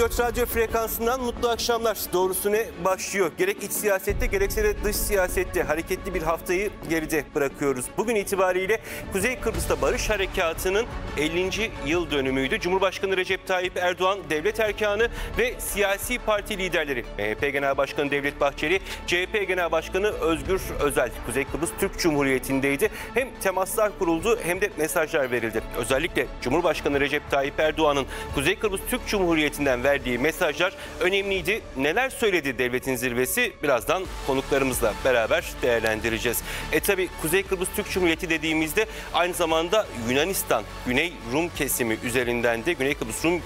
1024 radyo frekansından mutlu akşamlar doğrusu ne başlıyor. Gerek iç siyasette gerekse de dış siyasette hareketli bir haftayı geride bırakıyoruz. Bugün itibariyle Kuzey Kıbrıs'ta Barış Harekatı'nın 50. yıl dönümüydü. Cumhurbaşkanı Recep Tayyip Erdoğan, devlet erkanı ve siyasi parti liderleri MHP Genel Başkanı Devlet Bahçeli, CHP Genel Başkanı Özgür Özel Kuzey Kıbrıs Türk Cumhuriyeti'ndeydi. Hem temaslar kuruldu hem de mesajlar verildi. Özellikle Cumhurbaşkanı Recep Tayyip Erdoğan'ın Kuzey Kıbrıs Türk Cumhuriyeti'nden verdiği verdiği mesajlar önemliydi. Neler söyledi devletin zirvesi birazdan konuklarımızla beraber değerlendireceğiz. E tabi Kuzey Kıbrıs Türk Cumhuriyeti dediğimizde aynı zamanda Yunanistan, Güney Rum kesimi üzerinden de Güney Kıbrıs Rum e,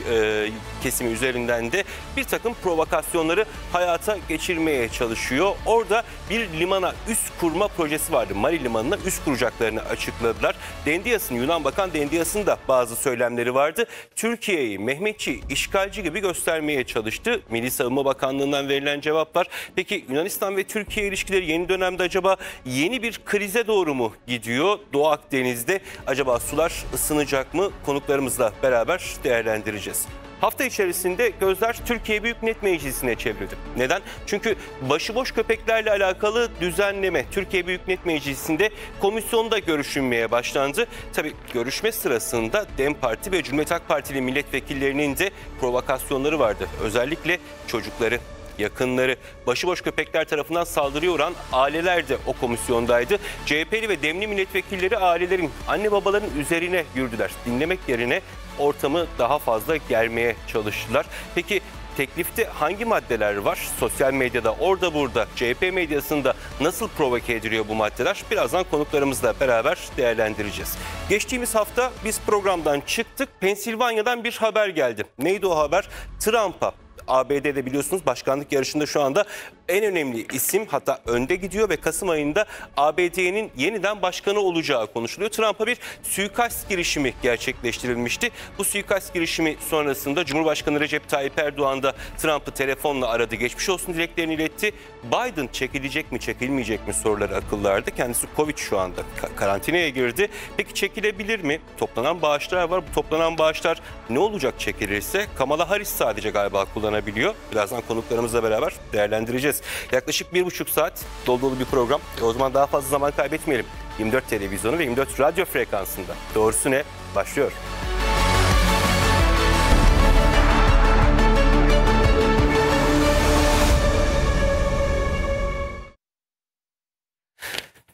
kesimi üzerinden de bir takım provokasyonları hayata geçirmeye çalışıyor. Orada bir limana üst kurma projesi vardı. Mali Limanı'na üst kuracaklarını açıkladılar. Dendias'ın, Yunan Bakan Dendias'ın da bazı söylemleri vardı. Türkiye'yi Mehmetçi işgalci gibi gösteriyor göstermeye çalıştı. Milli Savunma Bakanlığı'ndan verilen cevap var. Peki Yunanistan ve Türkiye ilişkileri yeni dönemde acaba yeni bir krize doğru mu gidiyor? Doğu Akdeniz'de acaba sular ısınacak mı? Konuklarımızla beraber değerlendireceğiz hafta içerisinde gözler Türkiye Büyük Millet Meclisi'ne çevrildi. Neden? Çünkü başıboş köpeklerle alakalı düzenleme Türkiye Büyük Millet Meclisi'nde komisyonda görüşülmeye başlandı. Tabi görüşme sırasında DEM Parti ve Cumhuriyet Halk Partili milletvekillerinin de provokasyonları vardı. Özellikle çocukları yakınları. Başıboş köpekler tarafından saldırıya uğran aileler de o komisyondaydı. CHP'li ve demli milletvekilleri ailelerin anne babaların üzerine yürüdüler. Dinlemek yerine ortamı daha fazla germeye çalıştılar. Peki teklifte hangi maddeler var? Sosyal medyada, orada burada, CHP medyasında nasıl provoke ediliyor bu maddeler? Birazdan konuklarımızla beraber değerlendireceğiz. Geçtiğimiz hafta biz programdan çıktık. Pensilvanya'dan bir haber geldi. Neydi o haber? Trump'a ABD'de biliyorsunuz başkanlık yarışında şu anda en önemli isim hatta önde gidiyor ve Kasım ayında ABD'nin yeniden başkanı olacağı konuşuluyor. Trump'a bir suikast girişimi gerçekleştirilmişti. Bu suikast girişimi sonrasında Cumhurbaşkanı Recep Tayyip Erdoğan da Trump'ı telefonla aradı. Geçmiş olsun dileklerini iletti. Biden çekilecek mi çekilmeyecek mi soruları akıllarda. Kendisi Covid şu anda karantinaya girdi. Peki çekilebilir mi? Toplanan bağışlar var. Bu toplanan bağışlar ne olacak çekilirse? Kamala Harris sadece galiba kullanacak yaşanabiliyor. Birazdan konuklarımızla beraber değerlendireceğiz. Yaklaşık bir buçuk saat dolu dolu bir program. E, o zaman daha fazla zaman kaybetmeyelim. 24 televizyonu ve 24 radyo frekansında. Doğrusu ne? Başlıyor.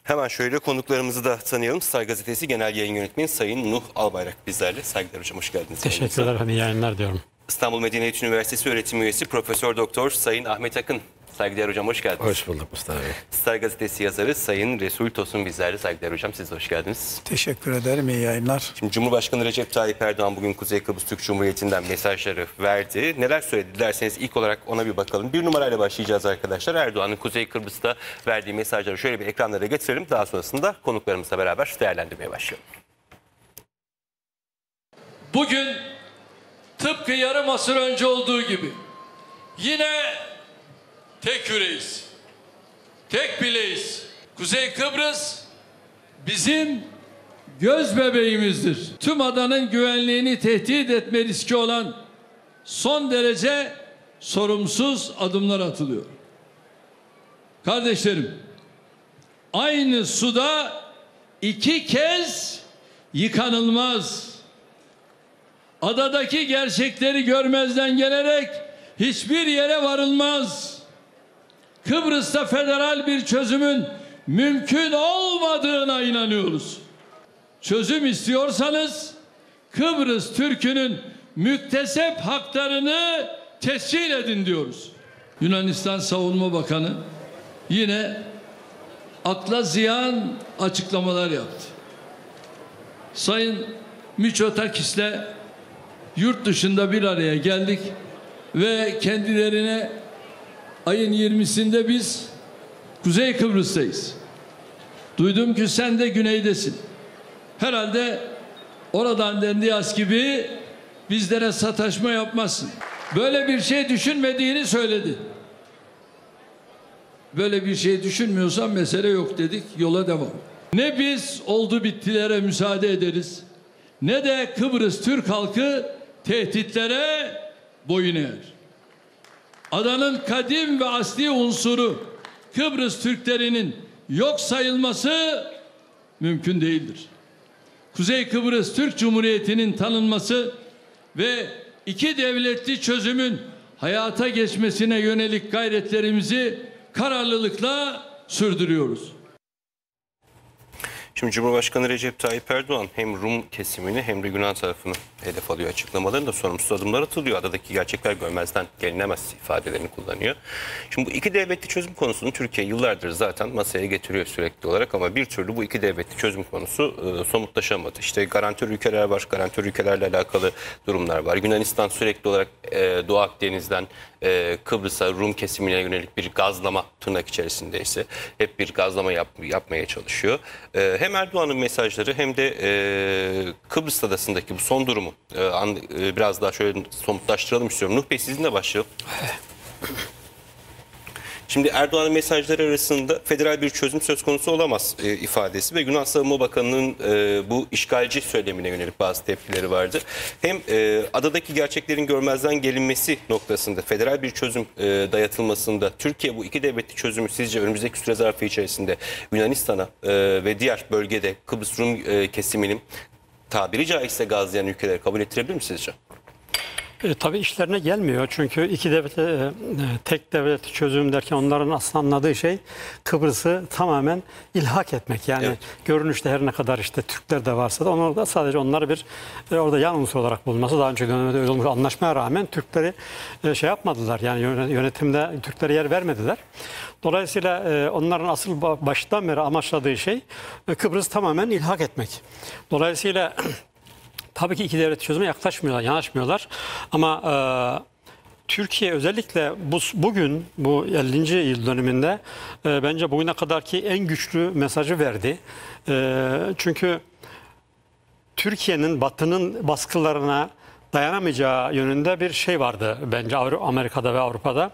Hemen şöyle konuklarımızı da tanıyalım. Star Gazetesi Genel Yayın Yönetmeni Sayın Nuh Albayrak bizlerle. Saygılar hocam hoş geldiniz. Teşekkürler. Hani yayınlar diyorum. İstanbul Medeniyet Üniversitesi öğretim üyesi Profesör Doktor Sayın Ahmet Akın. Saygıdeğer hocam hoş geldiniz. Hoş bulduk Mustafa Bey. Star gazetesi yazarı Sayın Resul Tosun bizlerle. Saygıdeğer hocam siz de hoş geldiniz. Teşekkür ederim. İyi yayınlar. Şimdi Cumhurbaşkanı Recep Tayyip Erdoğan bugün Kuzey Kıbrıs Türk Cumhuriyeti'nden mesajları verdi. Neler söyledi derseniz ilk olarak ona bir bakalım. Bir numarayla başlayacağız arkadaşlar. Erdoğan'ın Kuzey Kıbrıs'ta verdiği mesajları şöyle bir ekranlara getirelim. Daha sonrasında konuklarımızla beraber değerlendirmeye başlayalım. Bugün Tıpkı yarım asır önce olduğu gibi. Yine tek yüreğiz. Tek bileyiz. Kuzey Kıbrıs bizim göz bebeğimizdir. Tüm adanın güvenliğini tehdit etme riski olan son derece sorumsuz adımlar atılıyor. Kardeşlerim, aynı suda iki kez yıkanılmaz adadaki gerçekleri görmezden gelerek hiçbir yere varılmaz. Kıbrıs'ta federal bir çözümün mümkün olmadığına inanıyoruz. Çözüm istiyorsanız Kıbrıs Türk'ünün müktesep haklarını tescil edin diyoruz. Yunanistan Savunma Bakanı yine akla ziyan açıklamalar yaptı. Sayın Miçotakis'le yurt dışında bir araya geldik ve kendilerine ayın 20'sinde biz Kuzey Kıbrıs'tayız. Duydum ki sen de güneydesin. Herhalde oradan Dendias gibi bizlere sataşma yapmazsın. Böyle bir şey düşünmediğini söyledi. Böyle bir şey düşünmüyorsan mesele yok dedik yola devam. Ne biz oldu bittilere müsaade ederiz ne de Kıbrıs Türk halkı tehditlere boyun eğer. Adanın kadim ve asli unsuru Kıbrıs Türklerinin yok sayılması mümkün değildir. Kuzey Kıbrıs Türk Cumhuriyeti'nin tanınması ve iki devletli çözümün hayata geçmesine yönelik gayretlerimizi kararlılıkla sürdürüyoruz. Şimdi Cumhurbaşkanı Recep Tayyip Erdoğan hem Rum kesimini hem de Yunan tarafını hedef alıyor açıklamalarında sorumsuz adımlar atılıyor. Adadaki gerçekler görmezden gelinemez ifadelerini kullanıyor. Şimdi bu iki devletli çözüm konusunu Türkiye yıllardır zaten masaya getiriyor sürekli olarak ama bir türlü bu iki devletli çözüm konusu e, somutlaşamadı. İşte garantör ülkeler var, garantör ülkelerle alakalı durumlar var. Yunanistan sürekli olarak e, Doğu Akdeniz'den e, Kıbrıs'a Rum kesimine yönelik bir gazlama tırnak içerisindeyse hep bir gazlama yap, yapmaya çalışıyor. E, hem hem Erdoğan'ın mesajları hem de e, Kıbrıs adasındaki bu son durumu e, an, e, biraz daha şöyle somutlaştıralım istiyorum. Nuh Bey sizinle başlayalım. Şimdi Erdoğan'ın mesajları arasında federal bir çözüm söz konusu olamaz e, ifadesi ve Yunan Savunma Bakanı'nın e, bu işgalci söylemine yönelik bazı tepkileri vardı. Hem e, adadaki gerçeklerin görmezden gelinmesi noktasında federal bir çözüm e, dayatılmasında Türkiye bu iki devletli çözümü sizce önümüzdeki süre zarfı içerisinde Yunanistan'a e, ve diğer bölgede Kıbrıs Rum e, kesiminin tabiri caizse gazlayan ülkeleri kabul ettirebilir mi sizce? E, tabii işlerine gelmiyor çünkü iki devlet e, e, tek devlet çözüm derken onların aslında anladığı şey Kıbrıs'ı tamamen ilhak etmek. Yani evet. görünüşte her ne kadar işte Türkler de varsa da onlar da sadece onları bir e, orada yan unsur olarak bulması daha önce dönemde öyle olmuş anlaşmaya rağmen Türkleri e, şey yapmadılar. Yani yönetimde Türklere yer vermediler. Dolayısıyla e, onların asıl baştan beri amaçladığı şey e, Kıbrıs tamamen ilhak etmek. Dolayısıyla Tabii ki iki devlet çözüme yaklaşmıyorlar, yanaşmıyorlar. Ama e, Türkiye özellikle bu, bugün bu 50. yıl dönümünde e, bence bugüne kadarki en güçlü mesajı verdi. E, çünkü Türkiye'nin Batı'nın baskılarına dayanamayacağı yönünde bir şey vardı bence Amerika'da ve Avrupa'da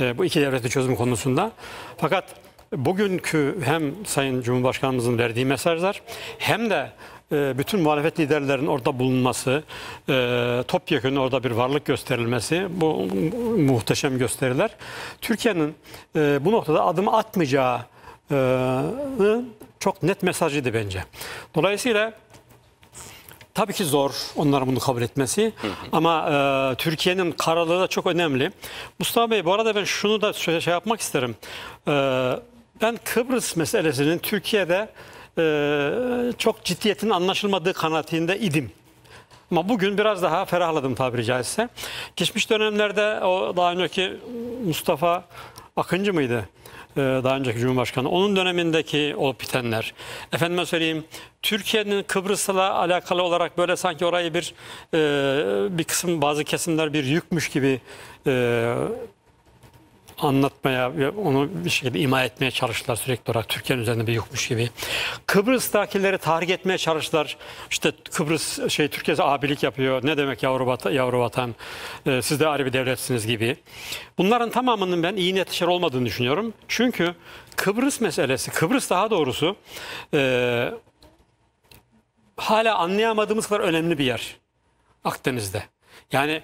e, bu iki devletli çözüm konusunda. Fakat bugünkü hem Sayın Cumhurbaşkanımızın verdiği mesajlar hem de ee, bütün muhalefet liderlerinin orada bulunması, e, topyekun orada bir varlık gösterilmesi bu muhteşem gösteriler. Türkiye'nin e, bu noktada adım atmayacağı çok net mesajıydı bence. Dolayısıyla tabii ki zor onların bunu kabul etmesi hı hı. ama e, Türkiye'nin kararlılığı da çok önemli. Mustafa Bey bu arada ben şunu da şey, şey yapmak isterim. E, ben Kıbrıs meselesinin Türkiye'de e, çok ciddiyetin anlaşılmadığı kanaatinde idim. Ama bugün biraz daha ferahladım tabiri caizse. Geçmiş dönemlerde o daha önceki Mustafa Akıncı mıydı? Ee, daha önceki Cumhurbaşkanı. Onun dönemindeki o bitenler. Efendime söyleyeyim Türkiye'nin Kıbrıs'la alakalı olarak böyle sanki orayı bir e, bir kısım bazı kesimler bir yükmüş gibi e, anlatmaya ve onu bir şekilde ima etmeye çalıştılar sürekli olarak. Türkiye'nin üzerinde bir yokmuş gibi. Kıbrıs'takileri tahrik etmeye çalıştılar. İşte Kıbrıs şey Türkiye'ye abilik yapıyor. Ne demek yavru, vatan, yavru vatan? E, siz de ayrı bir devletsiniz gibi. Bunların tamamının ben iyi niyetli şeyler olmadığını düşünüyorum. Çünkü Kıbrıs meselesi, Kıbrıs daha doğrusu e, hala anlayamadığımız kadar önemli bir yer Akdeniz'de. Yani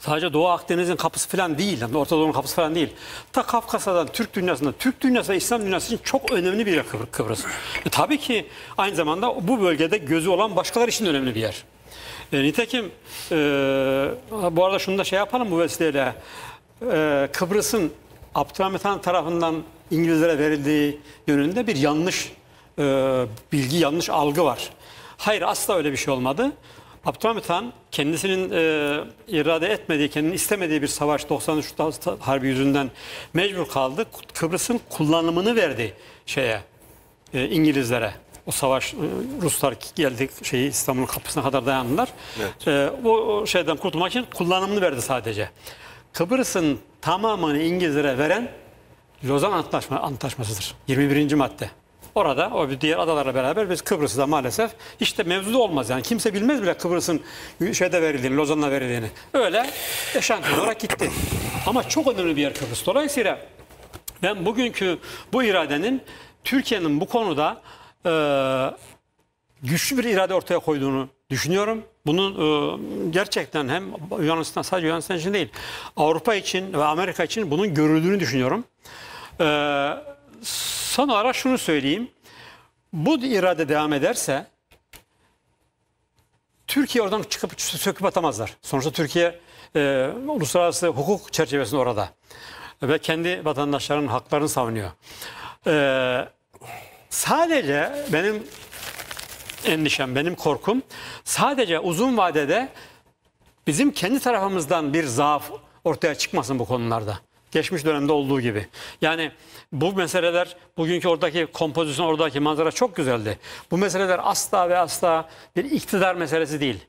Sadece Doğu Akdeniz'in kapısı falan değil. Yani Orta Doğu'nun kapısı falan değil. Ta Kafkasya'dan Türk dünyasında, Türk dünyası İslam dünyası için çok önemli bir yer Kıbr Kıbrıs. E, tabii ki aynı zamanda bu bölgede gözü olan başkalar için önemli bir yer. E, nitekim e, bu arada şunu da şey yapalım bu vesileyle. E, Kıbrıs'ın Abdülhamit Han tarafından İngilizlere verildiği yönünde bir yanlış e, bilgi, yanlış algı var. Hayır asla öyle bir şey olmadı. Abdülhamit Han kendisinin e, irade etmediği, kendinin istemediği bir savaş 93 Harbi yüzünden mecbur kaldı. Kıbrıs'ın kullanımını verdi şeye e, İngilizlere. O savaş e, Ruslar geldi şeyi İstanbul'un kapısına kadar dayandılar. Evet. E, o şeyden kurtulmak için kullanımını verdi sadece. Kıbrıs'ın tamamını İngilizlere veren Lozan Antlaşma, Antlaşması'dır. 21. madde. Orada o diğer adalarla beraber biz Kıbrıs'ta maalesef işte mevzu olmaz yani. Kimse bilmez bile Kıbrıs'ın şeyde verildiğini, Lozan'la verildiğini. Öyle yaşantı olarak gitti. Ama çok önemli bir yer Kıbrıs. Dolayısıyla ben bugünkü bu iradenin Türkiye'nin bu konuda e, güçlü bir irade ortaya koyduğunu düşünüyorum. Bunun e, gerçekten hem Yunanistan sadece Yunanistan için değil Avrupa için ve Amerika için bunun görüldüğünü düşünüyorum. E, son olarak şunu söyleyeyim. Bu irade devam ederse Türkiye oradan çıkıp söküp atamazlar. Sonuçta Türkiye e, uluslararası hukuk çerçevesinde orada. Ve kendi vatandaşlarının haklarını savunuyor. E, sadece benim endişem, benim korkum sadece uzun vadede bizim kendi tarafımızdan bir zaaf ortaya çıkmasın bu konularda. Geçmiş dönemde olduğu gibi. Yani bu meseleler bugünkü oradaki kompozisyon, oradaki manzara çok güzeldi. Bu meseleler asla ve asla bir iktidar meselesi değil.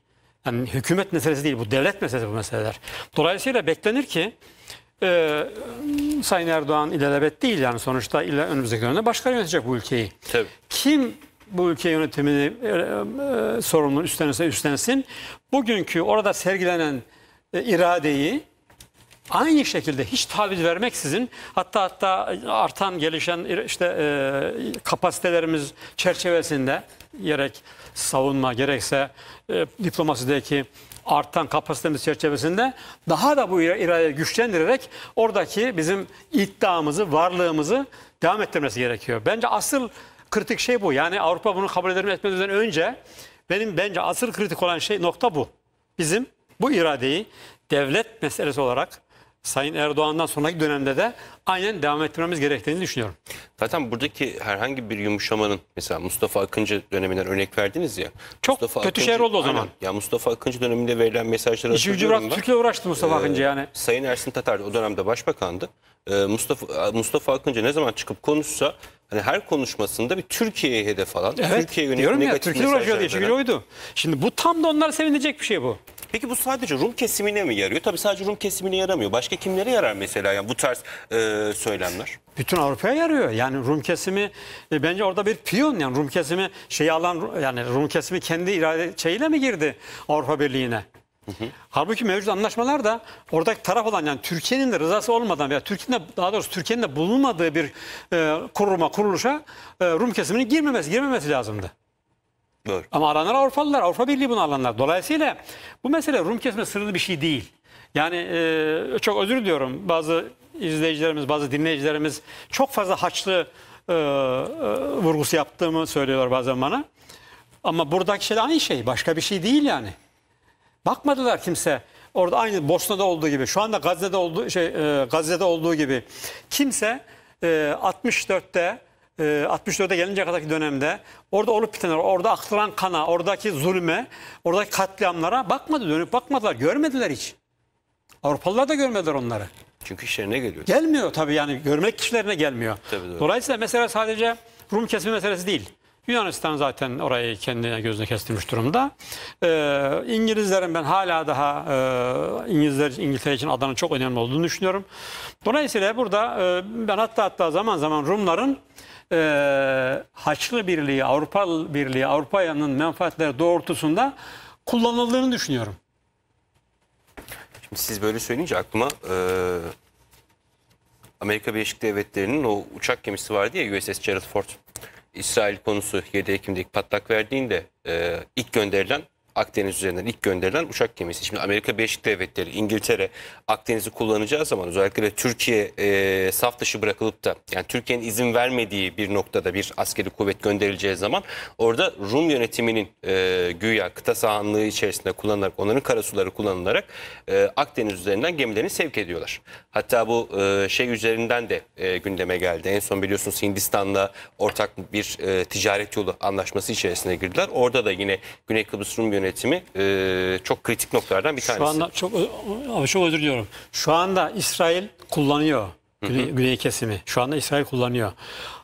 Yani hükümet meselesi değil bu devlet meselesi bu meseleler. Dolayısıyla beklenir ki e, Sayın Erdoğan ilelebet değil yani sonuçta ile önümüzdeki dönemde başka yönetecek bu ülkeyi. Tabii. Kim bu ülke yönetimini e, e, sorumluluğunu üstlenirse üstlensin. Bugünkü orada sergilenen e, iradeyi Aynı şekilde hiç taviz vermeksizin hatta hatta artan gelişen işte e, kapasitelerimiz çerçevesinde gerek savunma gerekse e, diplomasideki artan kapasitemiz çerçevesinde daha da bu irade güçlendirerek oradaki bizim iddiamızı, varlığımızı devam ettirmesi gerekiyor. Bence asıl kritik şey bu. Yani Avrupa bunu kabul eder mi etmezden önce benim bence asıl kritik olan şey nokta bu. Bizim bu iradeyi devlet meselesi olarak Sayın Erdoğan'dan sonraki dönemde de aynen devam ettirmemiz gerektiğini düşünüyorum. Zaten buradaki herhangi bir yumuşamanın mesela Mustafa Akıncı döneminden örnek verdiniz ya. Çok Mustafa kötü Akıncı, şeyler oldu o zaman. Aynen, ya Mustafa Akıncı döneminde verilen mesajlara İşi gücü bıraktı Türkiye uğraştı Mustafa ee, Akıncı yani. Sayın Ersin Tatar o dönemde başbakandı. Ee, Mustafa Mustafa Akıncı ne zaman çıkıp konuşsa hani her konuşmasında bir Türkiye'ye hedef alan. Evet, Türkiye yönelik diyorum ya Türkiye uğraşıyordu işi gücü oydu. Şimdi bu tam da onları sevinecek bir şey bu. Peki bu sadece Rum kesimine mi yarıyor? Tabii sadece Rum kesimine yaramıyor. Başka kimlere yarar mesela yani bu tarz e, söylemler? Bütün Avrupa'ya yarıyor. Yani Rum kesimi e, bence orada bir piyon yani Rum kesimi şey alan yani Rum kesimi kendi irade şeyiyle mi girdi Avrupa Birliği'ne? Halbuki mevcut anlaşmalar da oradaki taraf olan yani Türkiye'nin de rızası olmadan veya Türkiye'nin de daha doğrusu Türkiye'nin de bulunmadığı bir e, kuruma kuruluşa e, Rum kesiminin girmemesi girmemesi lazımdı. Doğru. Ama alanlar Avrupalılar. Avrupa Birliği bunu alanlar. Dolayısıyla bu mesele Rum kesme sırrı bir şey değil. Yani e, çok özür diliyorum bazı izleyicilerimiz, bazı dinleyicilerimiz çok fazla haçlı e, e, vurgusu yaptığımı söylüyorlar bazen bana. Ama buradaki şey aynı şey. Başka bir şey değil yani. Bakmadılar kimse. Orada aynı Bosna'da olduğu gibi, şu anda Gazze'de olduğu şey e, Gazze'de olduğu gibi kimse e, 64'te e, ee, 64'e gelince kadarki dönemde orada olup bitenler, orada aktılan kana, oradaki zulme, oradaki katliamlara bakmadı, dönüp bakmadılar, görmediler hiç. Avrupalılar da görmediler onları. Çünkü işlerine geliyor. Gelmiyor tabii yani görmek kişilerine gelmiyor. Tabii, doğru. Dolayısıyla mesela sadece Rum kesimi meselesi değil. Yunanistan zaten orayı kendine gözüne kestirmiş durumda. Ee, İngilizlerin ben hala daha e, İngilizler İngiltere için adanın çok önemli olduğunu düşünüyorum. Dolayısıyla burada e, ben hatta hatta zaman zaman Rumların e, Haçlı Birliği, Avrupa Birliği, Avrupa'nın menfaatleri doğrultusunda kullanıldığını düşünüyorum. Şimdi siz böyle söyleyince aklıma e, Amerika Birleşik Devletleri'nin o uçak gemisi vardı ya USS Gerald Ford. İsrail konusu 7 Ekim'deki patlak verdiğinde e, ilk gönderilen Akdeniz üzerinden ilk gönderilen uçak gemisi. Şimdi Amerika Birleşik Devletleri, İngiltere Akdeniz'i kullanacağı zaman özellikle Türkiye e, saf dışı bırakılıp da yani Türkiye'nin izin vermediği bir noktada bir askeri kuvvet gönderileceği zaman orada Rum yönetiminin e, güya kıta sahanlığı içerisinde kullanılarak onların karasuları kullanılarak e, Akdeniz üzerinden gemilerini sevk ediyorlar. Hatta bu e, şey üzerinden de e, gündeme geldi. En son biliyorsunuz Hindistan'la ortak bir e, ticaret yolu anlaşması içerisine girdiler. Orada da yine Güney Kıbrıs Rum yönetimi yönetimi e, çok kritik noktalardan bir tanesi. Şu anda çok, abi çok özür diliyorum. Şu anda İsrail kullanıyor güney, hı hı. güney kesimi. Şu anda İsrail kullanıyor.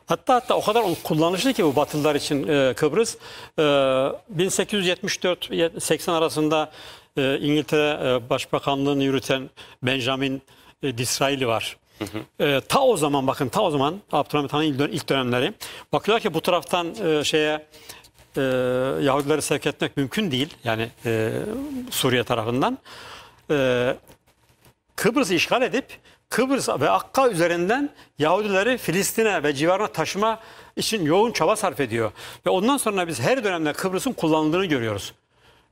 Hatta hatta o kadar kullanışlı ki bu Batılılar için e, Kıbrıs. E, 1874-80 arasında e, İngiltere e, Başbakanlığını yürüten Benjamin e, Disraeli var. Hı hı. E, ta o zaman bakın ta o zaman Abdülhamit Han'ın ilk dönemleri bakıyorlar ki bu taraftan e, şeye e, Yahudileri sevk etmek mümkün değil. Yani e, Suriye tarafından. E, Kıbrıs'ı işgal edip Kıbrıs ve Akka üzerinden Yahudileri Filistin'e ve civarına taşıma için yoğun çaba sarf ediyor. Ve ondan sonra biz her dönemde Kıbrıs'ın kullanıldığını görüyoruz.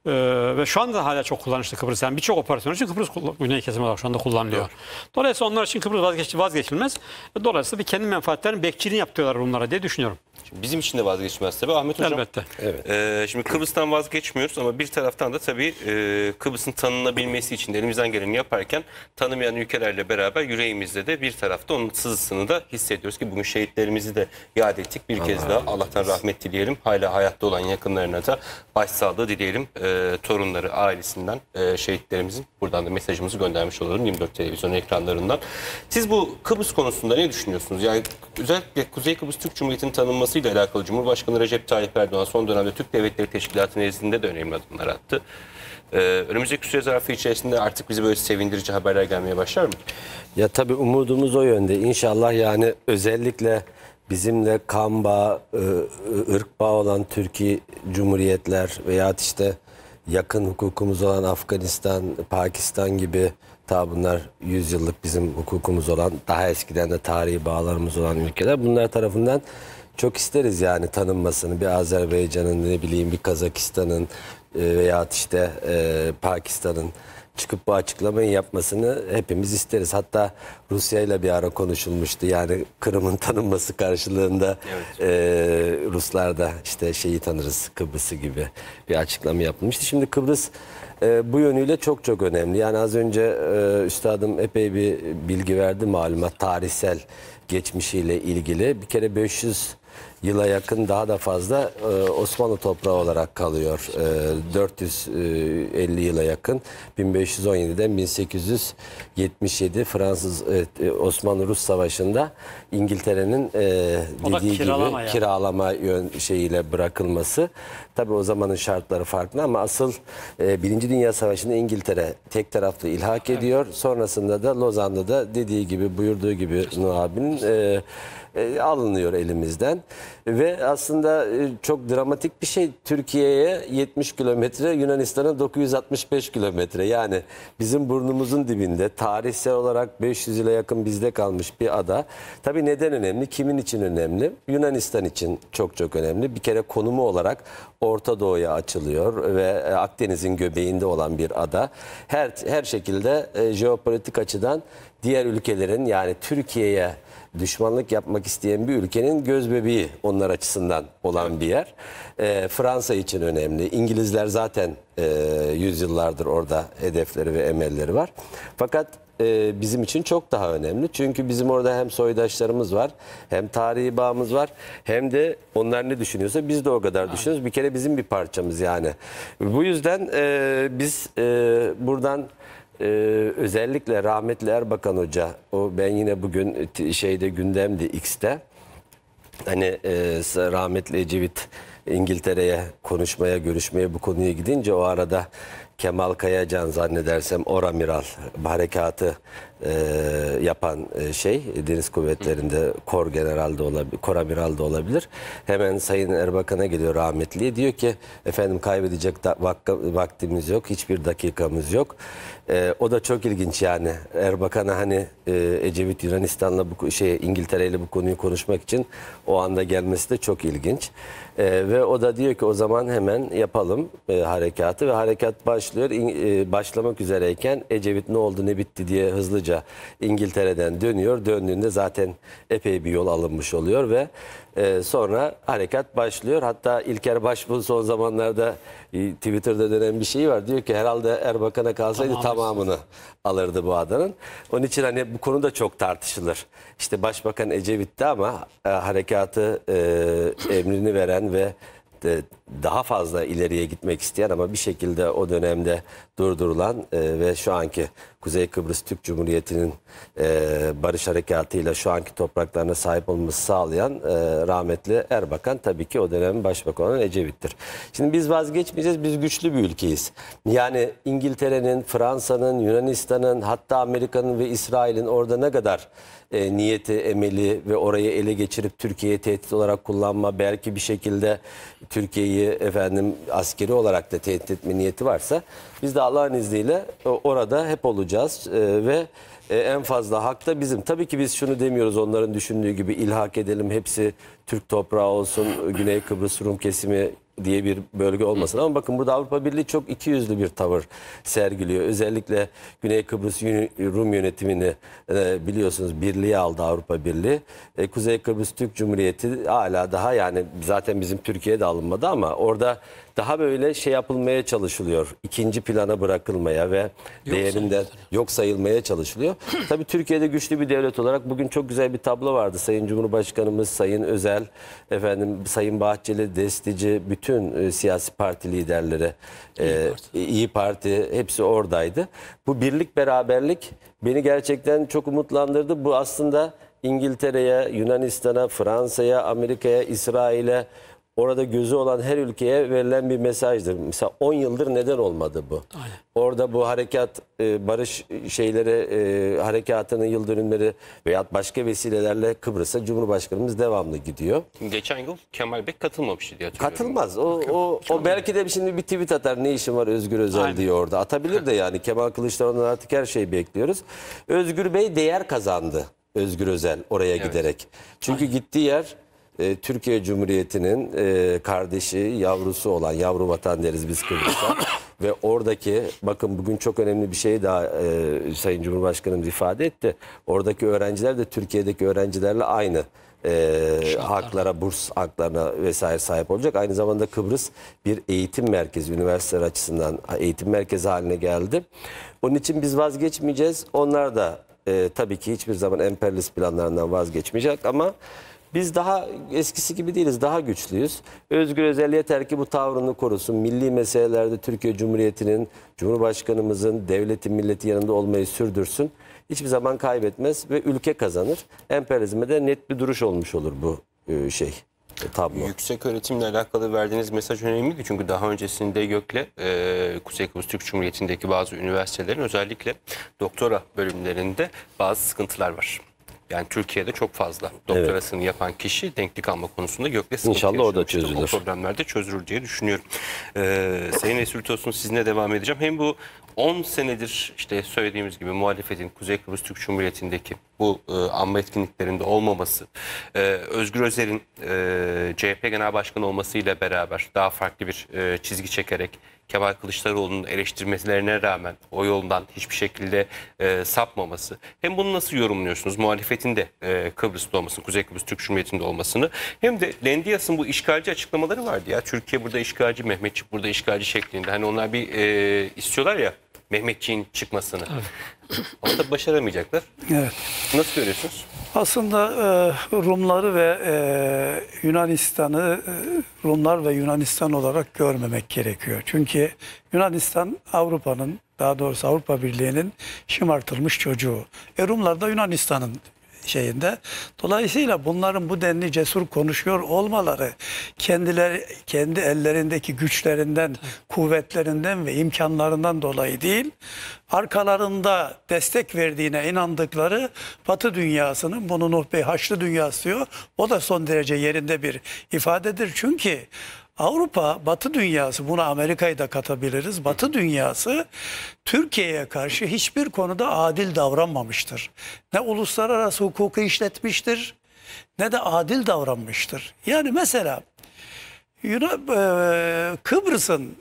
Ee, ve şu anda hala çok kullanışlı Kıbrıs. Yani birçok operasyon için Kıbrıs güney kesimi olarak şu anda kullanılıyor. Evet. Dolayısıyla onlar için Kıbrıs vazgeç, vazgeçilmez. Dolayısıyla bir kendi menfaatlerini bekçiliğini yaptırıyorlar bunlara diye düşünüyorum. Şimdi bizim için de vazgeçmez tabii Ahmet Hocam. Elbette. Evet. E, şimdi Kıbrıs'tan vazgeçmiyoruz ama bir taraftan da tabii e, Kıbrıs'ın tanınabilmesi için elimizden geleni yaparken tanımayan ülkelerle beraber yüreğimizde de bir tarafta onun sızısını da hissediyoruz ki bugün şehitlerimizi de yad ettik. Bir Allah kez daha Allah'tan rahmet dileyelim. Hala hayatta olan yakınlarına da başsağlığı dileyelim. E, e, torunları, ailesinden e, şehitlerimizin buradan da mesajımızı göndermiş olalım 24 televizyon ekranlarından. Siz bu Kıbrıs konusunda ne düşünüyorsunuz? Yani özellikle Kuzey Kıbrıs Türk Cumhuriyeti'nin tanınmasıyla alakalı Cumhurbaşkanı Recep Tayyip Erdoğan son dönemde Türk Devletleri teşkilatının nezdinde de önemli adımlar attı. Ee, önümüzdeki süre zarfı içerisinde artık bize böyle sevindirici haberler gelmeye başlar mı? Ya tabii umudumuz o yönde. İnşallah yani özellikle bizimle kan bağı, e, ırk bağı olan Türkiye Cumhuriyetler veya işte yakın hukukumuz olan Afganistan, Pakistan gibi ta bunlar yüzyıllık bizim hukukumuz olan, daha eskiden de tarihi bağlarımız olan ülkeler bunlar tarafından çok isteriz yani tanınmasını bir Azerbaycan'ın ne bileyim bir Kazakistan'ın e, veya işte e, Pakistan'ın çıkıp bu açıklamayı yapmasını hepimiz isteriz. Hatta Rusya ile bir ara konuşulmuştu. Yani Kırım'ın tanınması karşılığında evet. e, Ruslarda işte şeyi tanırız Kıbrıs'ı gibi bir açıklama yapılmıştı. Şimdi Kıbrıs e, bu yönüyle çok çok önemli. Yani az önce e, üstadım epey bir bilgi verdi malumat tarihsel geçmişiyle ilgili. Bir kere 500 yıla yakın daha da fazla e, Osmanlı toprağı olarak kalıyor. E, 450 e, yıla yakın 1517'den 1877 Fransız e, e, Osmanlı-Rus Savaşı'nda İngiltere'nin e, dediği gibi kiralama yön şeyiyle bırakılması Tabi o zamanın şartları farklı ama asıl e, Birinci Dünya Savaşı'nda İngiltere tek taraflı ilhak ediyor. Evet. Sonrasında da Lozan'da da dediği gibi buyurduğu gibi Nuh abinin e, e, alınıyor elimizden. Ve aslında e, çok dramatik bir şey Türkiye'ye 70 kilometre Yunanistan'a 965 kilometre. Yani bizim burnumuzun dibinde tarihsel olarak 500 ile yakın bizde kalmış bir ada. Tabi neden önemli? Kimin için önemli? Yunanistan için çok çok önemli. Bir kere konumu olarak Orta Doğu'ya açılıyor ve e, Akdeniz'in göbeğinde olan bir ada. Her her şekilde e, jeopolitik açıdan diğer ülkelerin yani Türkiye'ye düşmanlık yapmak isteyen bir ülkenin göz bebeği onlar açısından olan bir yer. E, Fransa için önemli. İngilizler zaten e, yüzyıllardır orada hedefleri ve emelleri var. Fakat e, bizim için çok daha önemli. Çünkü bizim orada hem soydaşlarımız var, hem tarihi bağımız var, hem de onlar ne düşünüyorsa biz de o kadar düşünüyoruz. Bir kere bizim bir parçamız yani. Bu yüzden e, biz e, buradan e, özellikle rahmetli Erbakan Hoca o ben yine bugün şeyde gündemdi X'te hani e, rahmetli Ecevit İngiltere'ye konuşmaya görüşmeye bu konuya gidince o arada Kemal Kayacan zannedersem Oramiral harekatı e, yapan e, şey Deniz Kuvvetleri'nde Kor General da olabilir, Kor Amiral da olabilir. Hemen Sayın Erbakan'a geliyor rahmetli. Diyor ki efendim kaybedecek da, vak, vaktimiz yok, hiçbir dakikamız yok. E, o da çok ilginç yani. Erbakan'a hani e, Ecevit Yunanistan'la bu şey İngiltere'yle bu konuyu konuşmak için o anda gelmesi de çok ilginç. E, ve o da diyor ki o zaman hemen yapalım e, harekatı ve harekat başlıyor. İn, e, başlamak üzereyken Ecevit ne oldu ne bitti diye hızlıca İngiltere'den dönüyor. Döndüğünde zaten epey bir yol alınmış oluyor ve ee, sonra harekat başlıyor. Hatta İlker Başbuğ son zamanlarda e, Twitter'da dönen bir şey var. Diyor ki herhalde Erbakan'a kalsaydı Tamam. tamamını alırdı bu adanın. Onun için hani bu konu da çok tartışılır. İşte Başbakan Ecevit'te ama e, harekatı e, emrini veren ve daha fazla ileriye gitmek isteyen ama bir şekilde o dönemde durdurulan e, ve şu anki Kuzey Kıbrıs Türk Cumhuriyeti'nin e, barış harekatıyla şu anki topraklarına sahip olması sağlayan e, rahmetli Erbakan tabii ki o dönemin başbakanı olan Ecevit'tir. Şimdi biz vazgeçmeyeceğiz biz güçlü bir ülkeyiz. Yani İngiltere'nin, Fransa'nın, Yunanistan'ın hatta Amerika'nın ve İsrail'in orada ne kadar e, niyeti, emeli ve orayı ele geçirip Türkiye'ye tehdit olarak kullanma, belki bir şekilde Türkiye'yi efendim askeri olarak da tehdit etme niyeti varsa biz de Allah'ın izniyle e, orada hep olacağız e, ve e, en fazla hak da bizim. Tabii ki biz şunu demiyoruz onların düşündüğü gibi ilhak edelim hepsi Türk toprağı olsun, Güney Kıbrıs Rum kesimi diye bir bölge olmasın. Ama bakın burada Avrupa Birliği çok ikiyüzlü bir tavır sergiliyor. Özellikle Güney Kıbrıs Rum yönetimini e, biliyorsunuz Birliği aldı Avrupa Birliği. E, Kuzey Kıbrıs Türk Cumhuriyeti hala daha yani zaten bizim Türkiye'de alınmadı ama orada daha böyle şey yapılmaya çalışılıyor. İkinci plana bırakılmaya ve yok değerinden yok sayılmaya çalışılıyor. Tabii Türkiye'de güçlü bir devlet olarak bugün çok güzel bir tablo vardı. Sayın Cumhurbaşkanımız, Sayın Özel, efendim Sayın Bahçeli destici bütün e, siyasi parti liderleri, İyi e, Parti. İyi Parti hepsi oradaydı. Bu birlik beraberlik beni gerçekten çok umutlandırdı. Bu aslında İngiltere'ye, Yunanistan'a, Fransa'ya, Amerika'ya, İsrail'e orada gözü olan her ülkeye verilen bir mesajdır. Mesela 10 yıldır neden olmadı bu? Aynen. Orada bu harekat e, barış şeyleri e, harekatının yıl dönümleri veya başka vesilelerle Kıbrıs'a Cumhurbaşkanımız devamlı gidiyor. Geçen yıl Kemal Bey katılmamıştı diye hatırlıyorum. Katılmaz. O, o, o belki de şimdi bir tweet atar ne işim var Özgür Özel Aynen. diyor orada. Atabilir de yani Kemal Kılıçdaroğlu'ndan artık her şeyi bekliyoruz. Özgür Bey değer kazandı. Özgür Özel oraya evet. giderek. Çünkü Aynen. gittiği yer e, Türkiye Cumhuriyeti'nin e, kardeşi, yavrusu olan yavru vatan deriz biz Kıbrıs'ta Ve oradaki bakın bugün çok önemli bir şey daha e, Sayın Cumhurbaşkanımız ifade etti. Oradaki öğrenciler de Türkiye'deki öğrencilerle aynı e, haklara, burs haklarına vesaire sahip olacak. Aynı zamanda Kıbrıs bir eğitim merkezi, üniversiteler açısından eğitim merkezi haline geldi. Onun için biz vazgeçmeyeceğiz. Onlar da e, tabii ki hiçbir zaman emperyalist planlarından vazgeçmeyecek ama biz daha eskisi gibi değiliz, daha güçlüyüz. Özgür Özel yeter ki bu tavrını korusun. Milli meselelerde Türkiye Cumhuriyeti'nin, Cumhurbaşkanımızın devletin milleti yanında olmayı sürdürsün. Hiçbir zaman kaybetmez ve ülke kazanır. Emperyalizme de net bir duruş olmuş olur bu e, şey e, tablo. Yüksek öğretimle alakalı verdiğiniz mesaj önemliydi. Çünkü daha öncesinde YÖK'le e, Kuzey Kıbrıs Türk Cumhuriyeti'ndeki bazı üniversitelerin özellikle doktora bölümlerinde bazı sıkıntılar var. Yani Türkiye'de çok fazla doktorasını evet. yapan kişi denklik alma konusunda gökle sıkıntı İnşallah o da çözülür. O problemler de çözülür diye düşünüyorum. Ee, Sayın Esül Tosun sizinle devam edeceğim. Hem bu 10 senedir işte söylediğimiz gibi muhalefetin Kuzey Kıbrıs Türk Cumhuriyeti'ndeki bu e, anma etkinliklerinde olmaması, e, Özgür Özel'in e, CHP Genel Başkanı olmasıyla beraber daha farklı bir e, çizgi çekerek Kemal Kılıçdaroğlu'nun eleştirmelerine rağmen o yolundan hiçbir şekilde e, sapmaması. Hem bunu nasıl yorumluyorsunuz? Muhalefetin de e, Kıbrıs'ta olmasını, Kuzey Kıbrıs Türk Cumhuriyeti'nde olmasını. Hem de Lendias'ın bu işgalci açıklamaları vardı ya. Türkiye burada işgalci, Mehmetçik burada işgalci şeklinde. Hani onlar bir e, istiyorlar ya Mehmetçiğin çıkmasını. Evet. Ama da başaramayacaklar. Evet. Nasıl görüyorsunuz? Aslında e, Rumları ve e, Yunanistan'ı e, Rumlar ve Yunanistan olarak görmemek gerekiyor. Çünkü Yunanistan Avrupa'nın daha doğrusu Avrupa Birliği'nin şımartılmış çocuğu. E Rumlar da Yunanistan'ın şeyinde. Dolayısıyla bunların bu denli cesur konuşuyor olmaları kendileri kendi ellerindeki güçlerinden, kuvvetlerinden ve imkanlarından dolayı değil, arkalarında destek verdiğine inandıkları Batı dünyasının bunu Nuh Bey Haçlı dünyası diyor. O da son derece yerinde bir ifadedir. Çünkü Avrupa, Batı dünyası, buna Amerika'yı da katabiliriz. Batı dünyası Türkiye'ye karşı hiçbir konuda adil davranmamıştır. Ne uluslararası hukuku işletmiştir ne de adil davranmıştır. Yani mesela Yunan, e, Kıbrıs'ın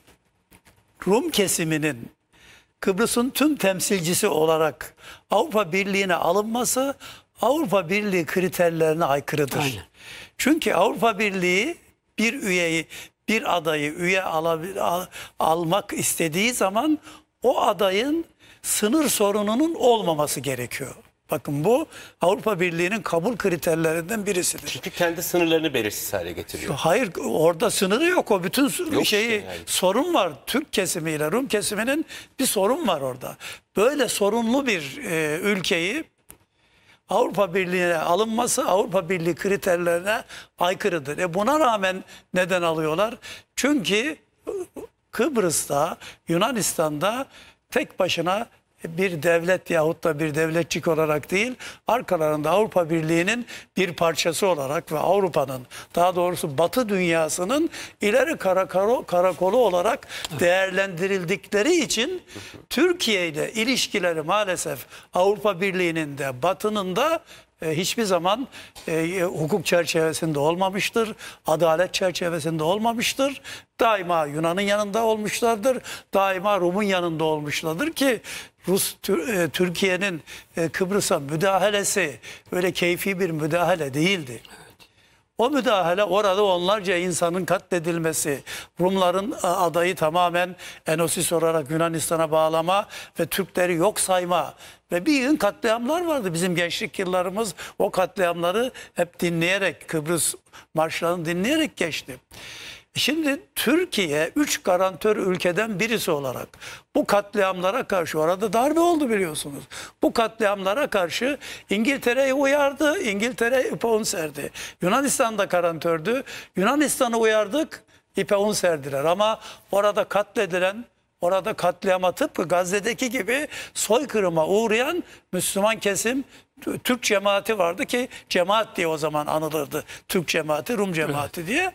Rum kesiminin Kıbrıs'ın tüm temsilcisi olarak Avrupa Birliği'ne alınması Avrupa Birliği kriterlerine aykırıdır. Aynen. Çünkü Avrupa Birliği bir üyeyi bir adayı üye alabil, al, almak istediği zaman o adayın sınır sorununun olmaması gerekiyor. Bakın bu Avrupa Birliği'nin kabul kriterlerinden birisidir. Çünkü kendi sınırlarını belirsiz hale getiriyor. Hayır orada sınırı yok o bütün yok şeyi yani. sorun var. Türk kesimiyle Rum kesiminin bir sorun var orada. Böyle sorunlu bir e, ülkeyi Avrupa Birliği'ne alınması Avrupa Birliği kriterlerine aykırıdır. E buna rağmen neden alıyorlar? Çünkü Kıbrıs'ta, Yunanistan'da tek başına bir devlet yahut da bir devletçik olarak değil, arkalarında Avrupa Birliği'nin bir parçası olarak ve Avrupa'nın daha doğrusu Batı dünyasının ileri karakolo, karakolu olarak değerlendirildikleri için Türkiye ile ilişkileri maalesef Avrupa Birliği'nin de Batı'nın da e, hiçbir zaman e, hukuk çerçevesinde olmamıştır, adalet çerçevesinde olmamıştır. Daima Yunan'ın yanında olmuşlardır, daima Rum'un yanında olmuşlardır ki Rus e, Türkiye'nin e, Kıbrıs'a müdahalesi böyle keyfi bir müdahale değildi. O müdahale orada onlarca insanın katledilmesi, Rumların e, adayı tamamen enosis olarak Yunanistan'a bağlama ve Türkleri yok sayma ve bir yığın katliamlar vardı. Bizim gençlik yıllarımız o katliamları hep dinleyerek, Kıbrıs marşlarını dinleyerek geçti. Şimdi Türkiye üç garantör ülkeden birisi olarak bu katliamlara karşı orada darbe oldu biliyorsunuz. Bu katliamlara karşı İngiltere'yi uyardı. İngiltere ipe un serdi. Yunanistan da garantördü. Yunanistan'ı uyardık. İpe un serdiler ama orada katledilen Orada katliama tıpkı Gazze'deki gibi soykırıma uğrayan Müslüman kesim Türk cemaati vardı ki cemaat diye o zaman anılırdı. Türk cemaati, Rum cemaati evet. diye.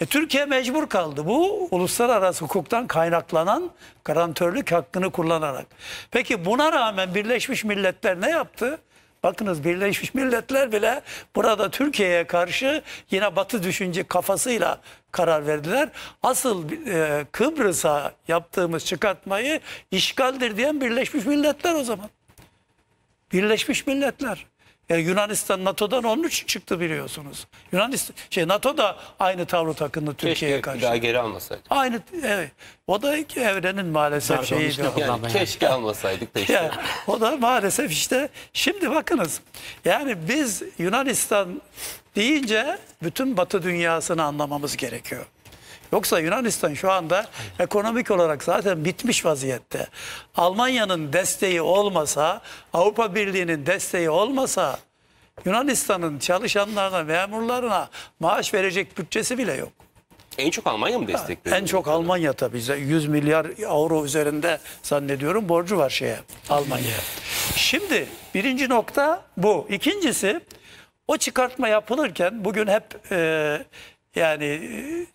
E, Türkiye mecbur kaldı. Bu uluslararası hukuktan kaynaklanan garantörlük hakkını kullanarak. Peki buna rağmen Birleşmiş Milletler ne yaptı? Bakınız Birleşmiş Milletler bile burada Türkiye'ye karşı yine Batı düşünce kafasıyla karar verdiler. Asıl e, Kıbrıs'a yaptığımız çıkartmayı işgaldir diyen Birleşmiş Milletler o zaman. Birleşmiş Milletler. E, Yunanistan NATO'dan onun için çıktı biliyorsunuz. Yunanistan şey NATO da aynı tavrı takındı Türkiye'ye karşı. daha geri almasaydı. Aynı evet. O da ilk evrenin maalesef şeyi. Yani, yani. Keşke almasaydık da işte. Yani, o da maalesef işte şimdi bakınız. Yani biz Yunanistan deyince bütün Batı dünyasını anlamamız gerekiyor. Yoksa Yunanistan şu anda ekonomik olarak zaten bitmiş vaziyette. Almanya'nın desteği olmasa, Avrupa Birliği'nin desteği olmasa Yunanistan'ın çalışanlarına, memurlarına maaş verecek bütçesi bile yok. En çok Almanya mı destekliyor? En çok Almanya tabii. 100 milyar euro üzerinde zannediyorum borcu var şeye Almanya'ya. Şimdi birinci nokta bu. İkincisi o çıkartma yapılırken bugün hep e, yani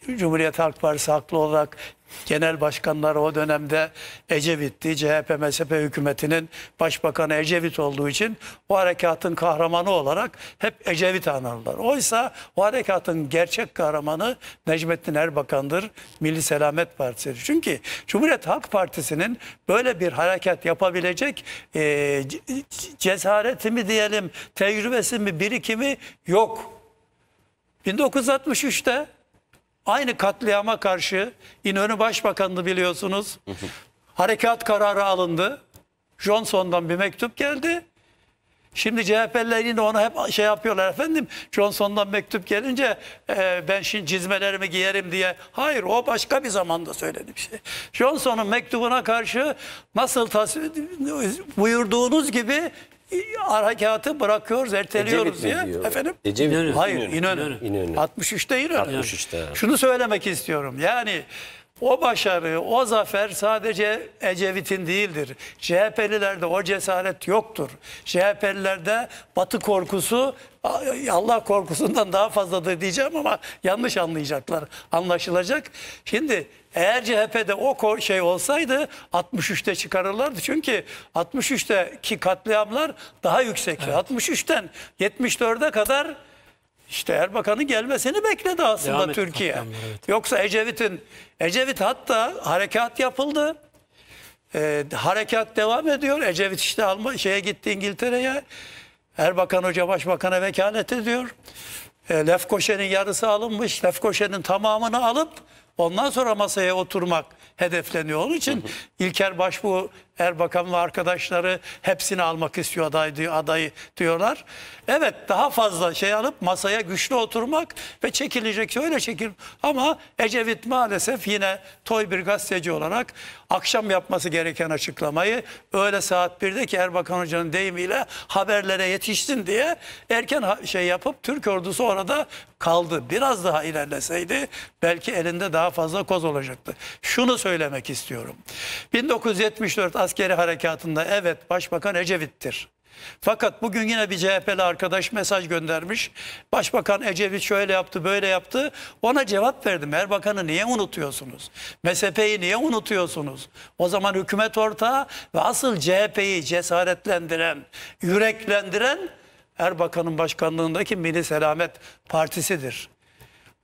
e, Cumhuriyet Halk Partisi haklı olarak genel başkanlar o dönemde Ecevit'ti. CHP MSP hükümetinin başbakanı Ecevit olduğu için o harekatın kahramanı olarak hep Ecevit anarlar. Oysa o harekatın gerçek kahramanı Necmettin Erbakan'dır. Milli Selamet Partisi'dir. Çünkü Cumhuriyet Halk Partisi'nin böyle bir hareket yapabilecek e, cesareti mi diyelim, tecrübesi mi, birikimi yok. 1963'te aynı katliama karşı İnönü Başbakanını biliyorsunuz. harekat kararı alındı. Johnson'dan bir mektup geldi. Şimdi CHP'liler yine ona hep şey yapıyorlar efendim. Johnson'dan mektup gelince e, ben şimdi cizmelerimi giyerim diye. Hayır o başka bir zamanda söyledi bir şey. Johnson'un mektubuna karşı nasıl buyurduğunuz gibi harekatı bırakıyoruz, erteliyoruz diye. diyor? Efendim? Ecevit Hayır İnönü. İnönü. İnönü. 63'te İnönü. 63'te. Şunu söylemek istiyorum. Yani o başarı, o zafer sadece Ecevit'in değildir. CHP'lilerde o cesaret yoktur. CHP'lilerde Batı korkusu Allah korkusundan daha fazladır diyeceğim ama yanlış anlayacaklar, anlaşılacak. Şimdi eğer CHP'de o şey olsaydı 63'te çıkarırlardı. Çünkü 63'teki katliamlar daha yüksek. Evet. 63'ten 74'e kadar işte Erbakan'ı gelmesini bekledi aslında Devam Türkiye. Etti, evet. Yoksa Ecevit'in Ecevit hatta harekat yapıldı. Ee, harekat devam ediyor. Ecevit işte Alman şeye gitti İngiltere'ye. Erbakan Hoca Başbakan'a vekalet ediyor. E, Lefkoşe'nin yarısı alınmış. Lefkoşe'nin tamamını alıp ondan sonra masaya oturmak hedefleniyor. Onun için hı hı. İlker Başbuğ Erbakan ve arkadaşları hepsini almak istiyor aday diyor, adayı diyorlar. Evet daha fazla şey alıp masaya güçlü oturmak ve çekilecek öyle çekil. Ama Ecevit maalesef yine toy bir gazeteci olarak akşam yapması gereken açıklamayı öğle saat 1'de ki Erbakan Hoca'nın deyimiyle haberlere yetişsin diye erken şey yapıp Türk ordusu orada kaldı. Biraz daha ilerleseydi belki elinde daha fazla koz olacaktı. Şunu söylemek istiyorum. 1974 askeri harekatında evet Başbakan Ecevit'tir. Fakat bugün yine bir CHP'li arkadaş mesaj göndermiş. Başbakan Ecevit şöyle yaptı, böyle yaptı. Ona cevap verdim. Erbakan'ı niye unutuyorsunuz? MSP'yi niye unutuyorsunuz? O zaman hükümet ortağı ve asıl CHP'yi cesaretlendiren, yüreklendiren Erbakan'ın başkanlığındaki Milli Selamet Partisi'dir.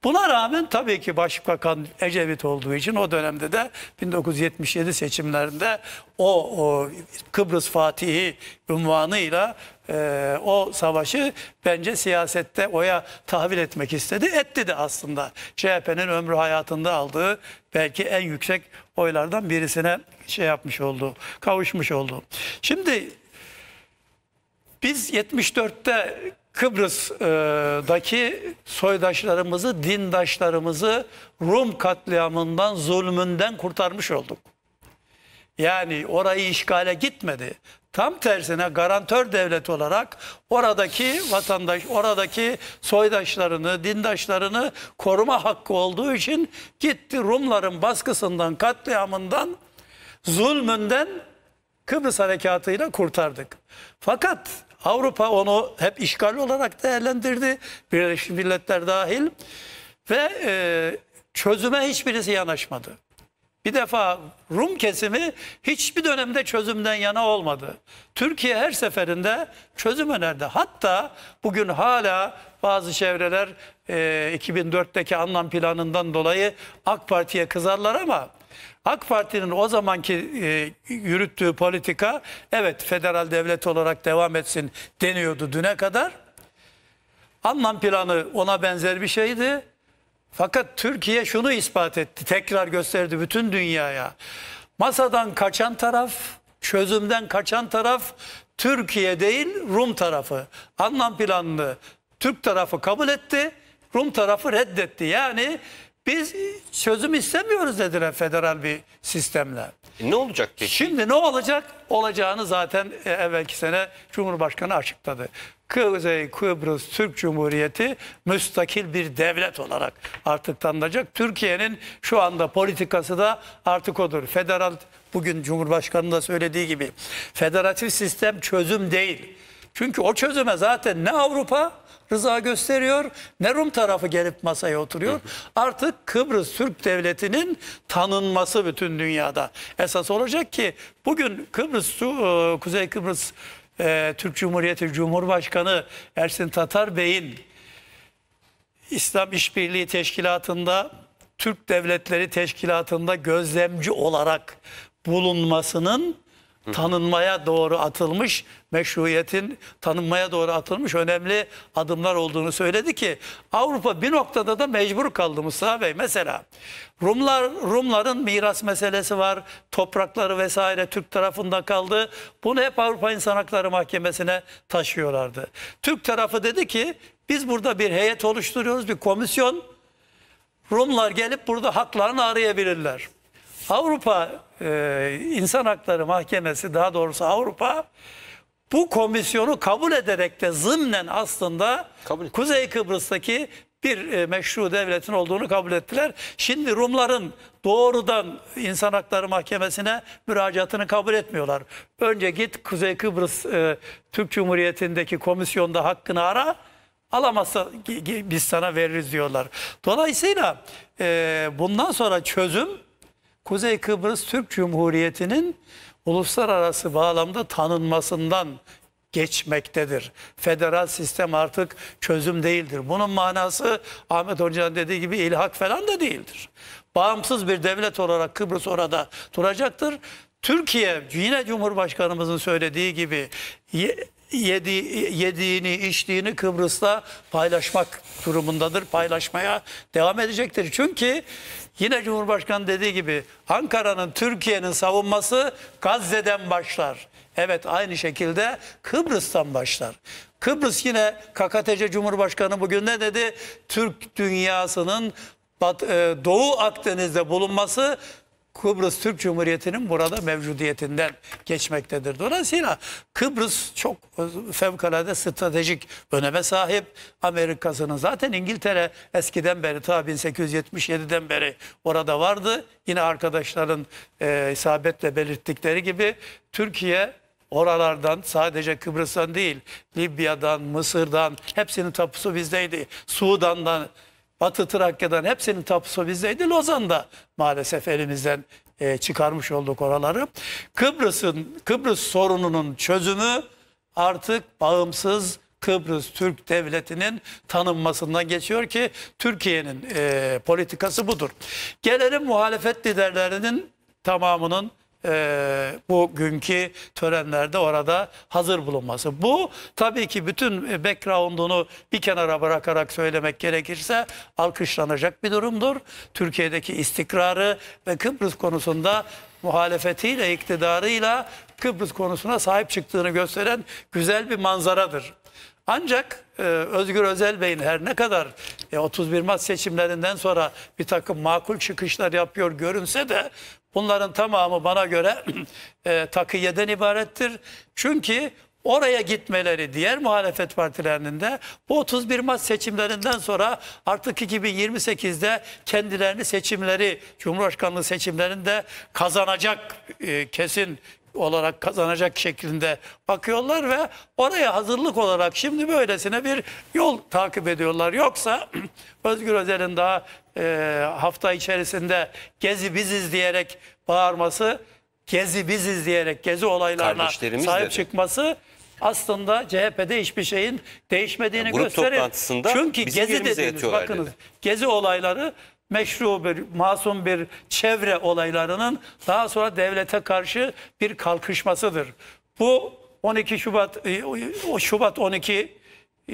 Buna rağmen tabii ki Başbakan Ecevit olduğu için o dönemde de 1977 seçimlerinde o, o Kıbrıs Fatihi unvanıyla e, o savaşı bence siyasette oya tahvil etmek istedi. Etti de aslında CHP'nin ömrü hayatında aldığı belki en yüksek oylardan birisine şey yapmış oldu, kavuşmuş oldu. Şimdi biz 74'te Kıbrıs'daki soydaşlarımızı, dindaşlarımızı Rum katliamından, zulmünden kurtarmış olduk. Yani orayı işgale gitmedi. Tam tersine garantör devlet olarak oradaki vatandaş, oradaki soydaşlarını, dindaşlarını koruma hakkı olduğu için gitti Rumların baskısından, katliamından, zulmünden Kıbrıs harekatıyla kurtardık. Fakat Avrupa onu hep işgal olarak değerlendirdi. Birleşmiş Milletler dahil. Ve e, çözüme hiçbirisi yanaşmadı. Bir defa Rum kesimi hiçbir dönemde çözümden yana olmadı. Türkiye her seferinde çözüm önerdi. Hatta bugün hala bazı çevreler e, 2004'teki anlam planından dolayı AK Parti'ye kızarlar ama AK Parti'nin o zamanki e, yürüttüğü politika evet federal devlet olarak devam etsin deniyordu düne kadar. Anlam planı ona benzer bir şeydi. Fakat Türkiye şunu ispat etti, tekrar gösterdi bütün dünyaya. Masadan kaçan taraf, çözümden kaçan taraf Türkiye değil Rum tarafı. Anlam planını Türk tarafı kabul etti, Rum tarafı reddetti. Yani biz çözüm istemiyoruz dediler federal bir sistemle. E, ne olacak peki? Şimdi ne olacak? Olacağını zaten e, evvelki sene Cumhurbaşkanı açıkladı. Kuzey Kıbrıs Türk Cumhuriyeti müstakil bir devlet olarak artık tanınacak. Türkiye'nin şu anda politikası da artık odur. Federal bugün Cumhurbaşkanı da söylediği gibi federatif sistem çözüm değil. Çünkü o çözüme zaten ne Avrupa rıza gösteriyor ne Rum tarafı gelip masaya oturuyor. Artık Kıbrıs Türk Devleti'nin tanınması bütün dünyada esas olacak ki bugün Kıbrıs, e, Kuzey Kıbrıs e, Türk Cumhuriyeti Cumhurbaşkanı Ersin Tatar Bey'in İslam İşbirliği Teşkilatı'nda Türk Devletleri Teşkilatı'nda gözlemci olarak bulunmasının tanınmaya doğru atılmış, meşruiyetin tanınmaya doğru atılmış önemli adımlar olduğunu söyledi ki Avrupa bir noktada da mecbur kaldı Mustafa Bey. Mesela Rumlar Rumların miras meselesi var, toprakları vesaire Türk tarafında kaldı. Bunu hep Avrupa İnsan Hakları Mahkemesi'ne taşıyorlardı. Türk tarafı dedi ki biz burada bir heyet oluşturuyoruz, bir komisyon. Rumlar gelip burada haklarını arayabilirler. Avrupa e, İnsan Hakları Mahkemesi daha doğrusu Avrupa bu komisyonu kabul ederek de zımnen aslında kabul Kuzey Kıbrıs'taki bir e, meşru devletin olduğunu kabul ettiler. Şimdi Rumların doğrudan İnsan Hakları Mahkemesi'ne müracaatını kabul etmiyorlar. Önce git Kuzey Kıbrıs e, Türk Cumhuriyeti'ndeki komisyonda hakkını ara. Alamazsa biz sana veririz diyorlar. Dolayısıyla e, bundan sonra çözüm Kuzey Kıbrıs Türk Cumhuriyeti'nin uluslararası bağlamda tanınmasından geçmektedir. Federal sistem artık çözüm değildir. Bunun manası Ahmet Hoca'nın dediği gibi ilhak falan da değildir. Bağımsız bir devlet olarak Kıbrıs orada duracaktır. Türkiye yine Cumhurbaşkanımızın söylediği gibi yedi, yediğini, içtiğini Kıbrıs'ta paylaşmak durumundadır. Paylaşmaya devam edecektir. Çünkü Yine Cumhurbaşkanı dediği gibi Ankara'nın Türkiye'nin savunması Gazze'den başlar. Evet aynı şekilde Kıbrıs'tan başlar. Kıbrıs yine KKTC Cumhurbaşkanı bugün ne dedi? Türk dünyasının e, Doğu Akdeniz'de bulunması Kıbrıs Türk Cumhuriyeti'nin burada mevcudiyetinden geçmektedir. Dolayısıyla Kıbrıs çok fevkalade stratejik öneme sahip Amerika'sının. Zaten İngiltere eskiden beri ta 1877'den beri orada vardı. Yine arkadaşların e, isabetle belirttikleri gibi Türkiye oralardan sadece Kıbrıs'tan değil Libya'dan, Mısır'dan hepsinin tapusu bizdeydi. Sudan'dan Batı Trakya'dan hepsinin tapusu bizdeydi. Lozan'da maalesef elimizden e, çıkarmış olduk oraları. Kıbrıs'ın Kıbrıs sorununun çözümü artık bağımsız Kıbrıs Türk Devleti'nin tanınmasından geçiyor ki Türkiye'nin e, politikası budur. Gelelim muhalefet liderlerinin tamamının e, ee, bugünkü törenlerde orada hazır bulunması. Bu tabii ki bütün e, background'unu bir kenara bırakarak söylemek gerekirse alkışlanacak bir durumdur. Türkiye'deki istikrarı ve Kıbrıs konusunda muhalefetiyle, iktidarıyla Kıbrıs konusuna sahip çıktığını gösteren güzel bir manzaradır. Ancak e, Özgür Özel Bey'in her ne kadar e, 31 Mart seçimlerinden sonra bir takım makul çıkışlar yapıyor görünse de Bunların tamamı bana göre e, takiyeden ibarettir. Çünkü oraya gitmeleri diğer muhalefet partilerinin de bu 31 Mart seçimlerinden sonra artık 2028'de kendilerini seçimleri Cumhurbaşkanlığı seçimlerinde kazanacak e, kesin olarak kazanacak şeklinde bakıyorlar ve oraya hazırlık olarak şimdi böylesine bir yol takip ediyorlar. Yoksa Özgür Özel'in daha e, hafta içerisinde Gezi biziz diyerek bağırması, Gezi biziz diyerek Gezi olaylarına sahip dedi. çıkması aslında CHP'de hiçbir şeyin değişmediğini yani grup Çünkü bizim Gezi yerimize bakınız dedi. Gezi olayları meşru bir masum bir çevre olaylarının daha sonra devlete karşı bir kalkışmasıdır. Bu 12 Şubat e, o Şubat 12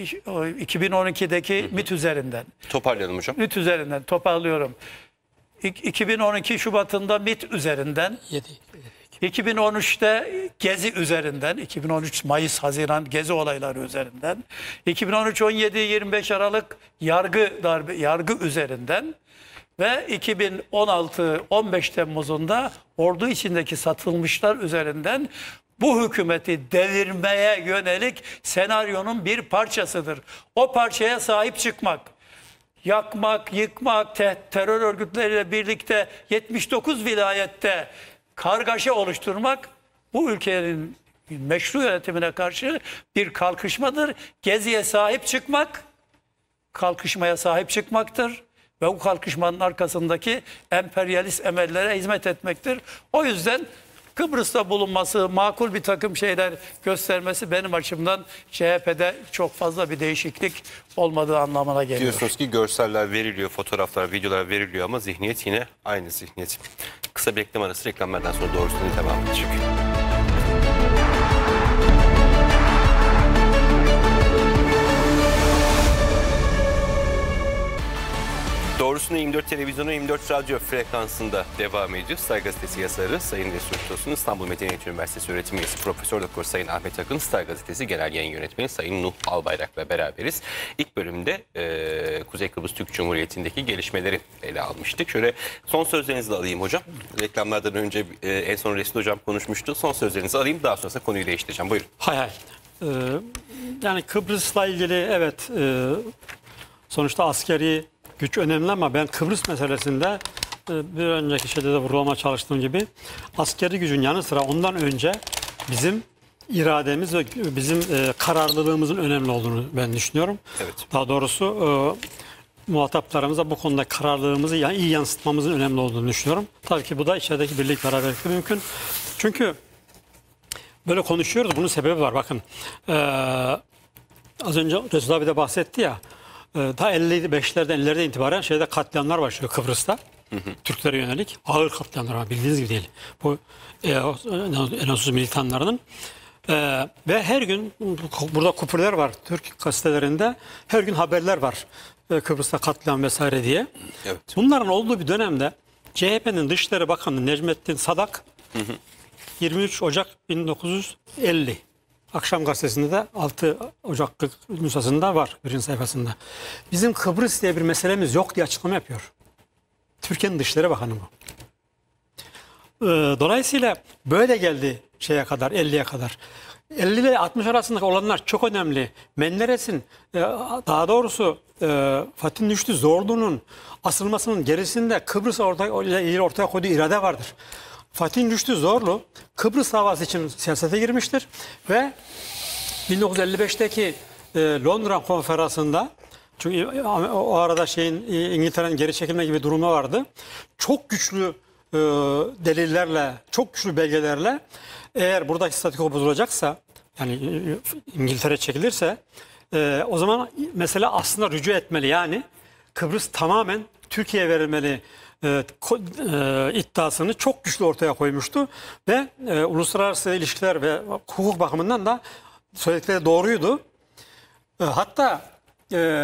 2012'deki hı hı. MIT üzerinden. Toparlayalım hocam. MIT üzerinden toparlıyorum. 2012 Şubat'ında MIT üzerinden. 7. 2013'te Gezi üzerinden, 2013 Mayıs, Haziran Gezi olayları üzerinden, 2013 17 25 Aralık yargı darbe yargı üzerinden ve 2016 15 Temmuz'unda ordu içindeki satılmışlar üzerinden bu hükümeti devirmeye yönelik senaryonun bir parçasıdır. O parçaya sahip çıkmak, yakmak, yıkmak, te terör örgütleriyle birlikte 79 vilayette kargaşa oluşturmak bu ülkenin meşru yönetimine karşı bir kalkışmadır. Geziye sahip çıkmak, kalkışmaya sahip çıkmaktır ve bu kalkışmanın arkasındaki emperyalist emellere hizmet etmektir. O yüzden Kıbrıs'ta bulunması, makul bir takım şeyler göstermesi benim açımdan CHP'de çok fazla bir değişiklik olmadığı anlamına geliyor. Diyorsunuz ki görseller veriliyor, fotoğraflar, videolar veriliyor ama zihniyet yine aynı zihniyet. Kısa bir reklam arası reklamlardan sonra doğrusunu devam edecek. Doğrusunu 24 televizyonu 24 radyo frekansında devam ediyor. Star Gazetesi yazarı Sayın Resul Tosun, İstanbul Medeniyet Üniversitesi öğretim üyesi Profesör Doktor Sayın Ahmet Akın, Star Gazetesi Genel Yayın Yönetmeni Sayın Nuh Albayrak'la beraberiz. İlk bölümde e, Kuzey Kıbrıs Türk Cumhuriyeti'ndeki gelişmeleri ele almıştık. Şöyle son sözlerinizi de alayım hocam. Reklamlardan önce e, en son Resul hocam konuşmuştu. Son sözlerinizi alayım daha sonrasında konuyu değiştireceğim. Buyurun. Hay hay. Ee, yani Kıbrıs'la ilgili evet e, sonuçta askeri güç önemli ama ben Kıbrıs meselesinde e, bir önceki şeyde de vurulama çalıştığım gibi askeri gücün yanı sıra ondan önce bizim irademiz ve bizim e, kararlılığımızın önemli olduğunu ben düşünüyorum. Evet. Daha doğrusu e, muhataplarımıza bu konuda kararlılığımızı yani iyi yansıtmamızın önemli olduğunu düşünüyorum. Tabii ki bu da içerideki birlik beraberlikle mümkün. Çünkü böyle konuşuyoruz bunun sebebi var bakın. Ee, az önce Resul abi de bahsetti ya ee, ta 55'lerden 50'lerde itibaren şeyde katliamlar başlıyor Kıbrıs'ta. Hı hı. Türklere yönelik ağır katliamlar var bildiğiniz gibi değil. Bu e, Enasuz militanlarının ee, ve her gün burada kupürler var Türk gazetelerinde. Her gün haberler var. Ee, Kıbrıs'ta katliam vesaire diye. Evet. Bunların olduğu bir dönemde CHP'nin Dışişleri Bakanı Necmettin Sadak hı hı. 23 Ocak 1950 Akşam gazetesinde de 6 Ocak'lık nüshasında var birinci sayfasında. Bizim Kıbrıs diye bir meselemiz yok diye açıklama yapıyor. Türkiye'nin Dışişleri Bakanı bu. Ee, dolayısıyla böyle geldi şeye kadar 50'ye kadar. 50 ile 60 arasındaki olanlar çok önemli. Menderes'in e, daha doğrusu e, Fatih Düştü Zorlu'nun asılmasının gerisinde Kıbrıs ortaya, ile ortaya koyduğu irade vardır. Fatih Rüştü Zorlu Kıbrıs davası için siyasete girmiştir ve 1955'teki e, Londra konferansında çünkü o arada şeyin İngiltere'nin geri çekilme gibi durumu vardı. Çok güçlü e, delillerle, çok güçlü belgelerle eğer buradaki statiko bozulacaksa yani İngiltere çekilirse e, o zaman mesela aslında rücu etmeli yani Kıbrıs tamamen Türkiye verilmeli. E, e, iddiasını çok güçlü ortaya koymuştu ve e, uluslararası ilişkiler ve hukuk bakımından da söyledikleri doğruydu. E, hatta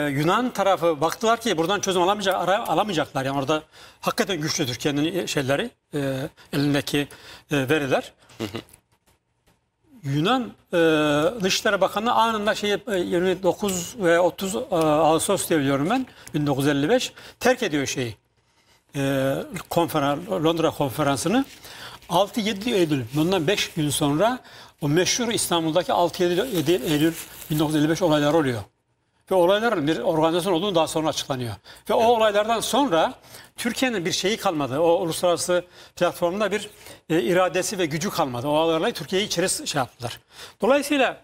Yunan tarafı baktılar ki buradan çözüm alamayacak, alamayacaklar. Yani orada hakikaten güçlü Türkiye'nin şeyleri, elindeki veriler. Yunan e, Dışişleri Bakanı anında şeyi 29 ve 30 e, Ağustos diye biliyorum ben 1955 terk ediyor şeyi e, konferans, Londra konferansını 6-7 Eylül bundan 5 gün sonra o meşhur İstanbul'daki 6-7 Eylül 1955 olaylar oluyor. Ve olayların bir organizasyon olduğunu daha sonra açıklanıyor. Ve o olaylardan sonra Türkiye'nin bir şeyi kalmadı. O uluslararası platformda bir e, iradesi ve gücü kalmadı. O olaylarla Türkiye'yi içeri şey yaptılar. Dolayısıyla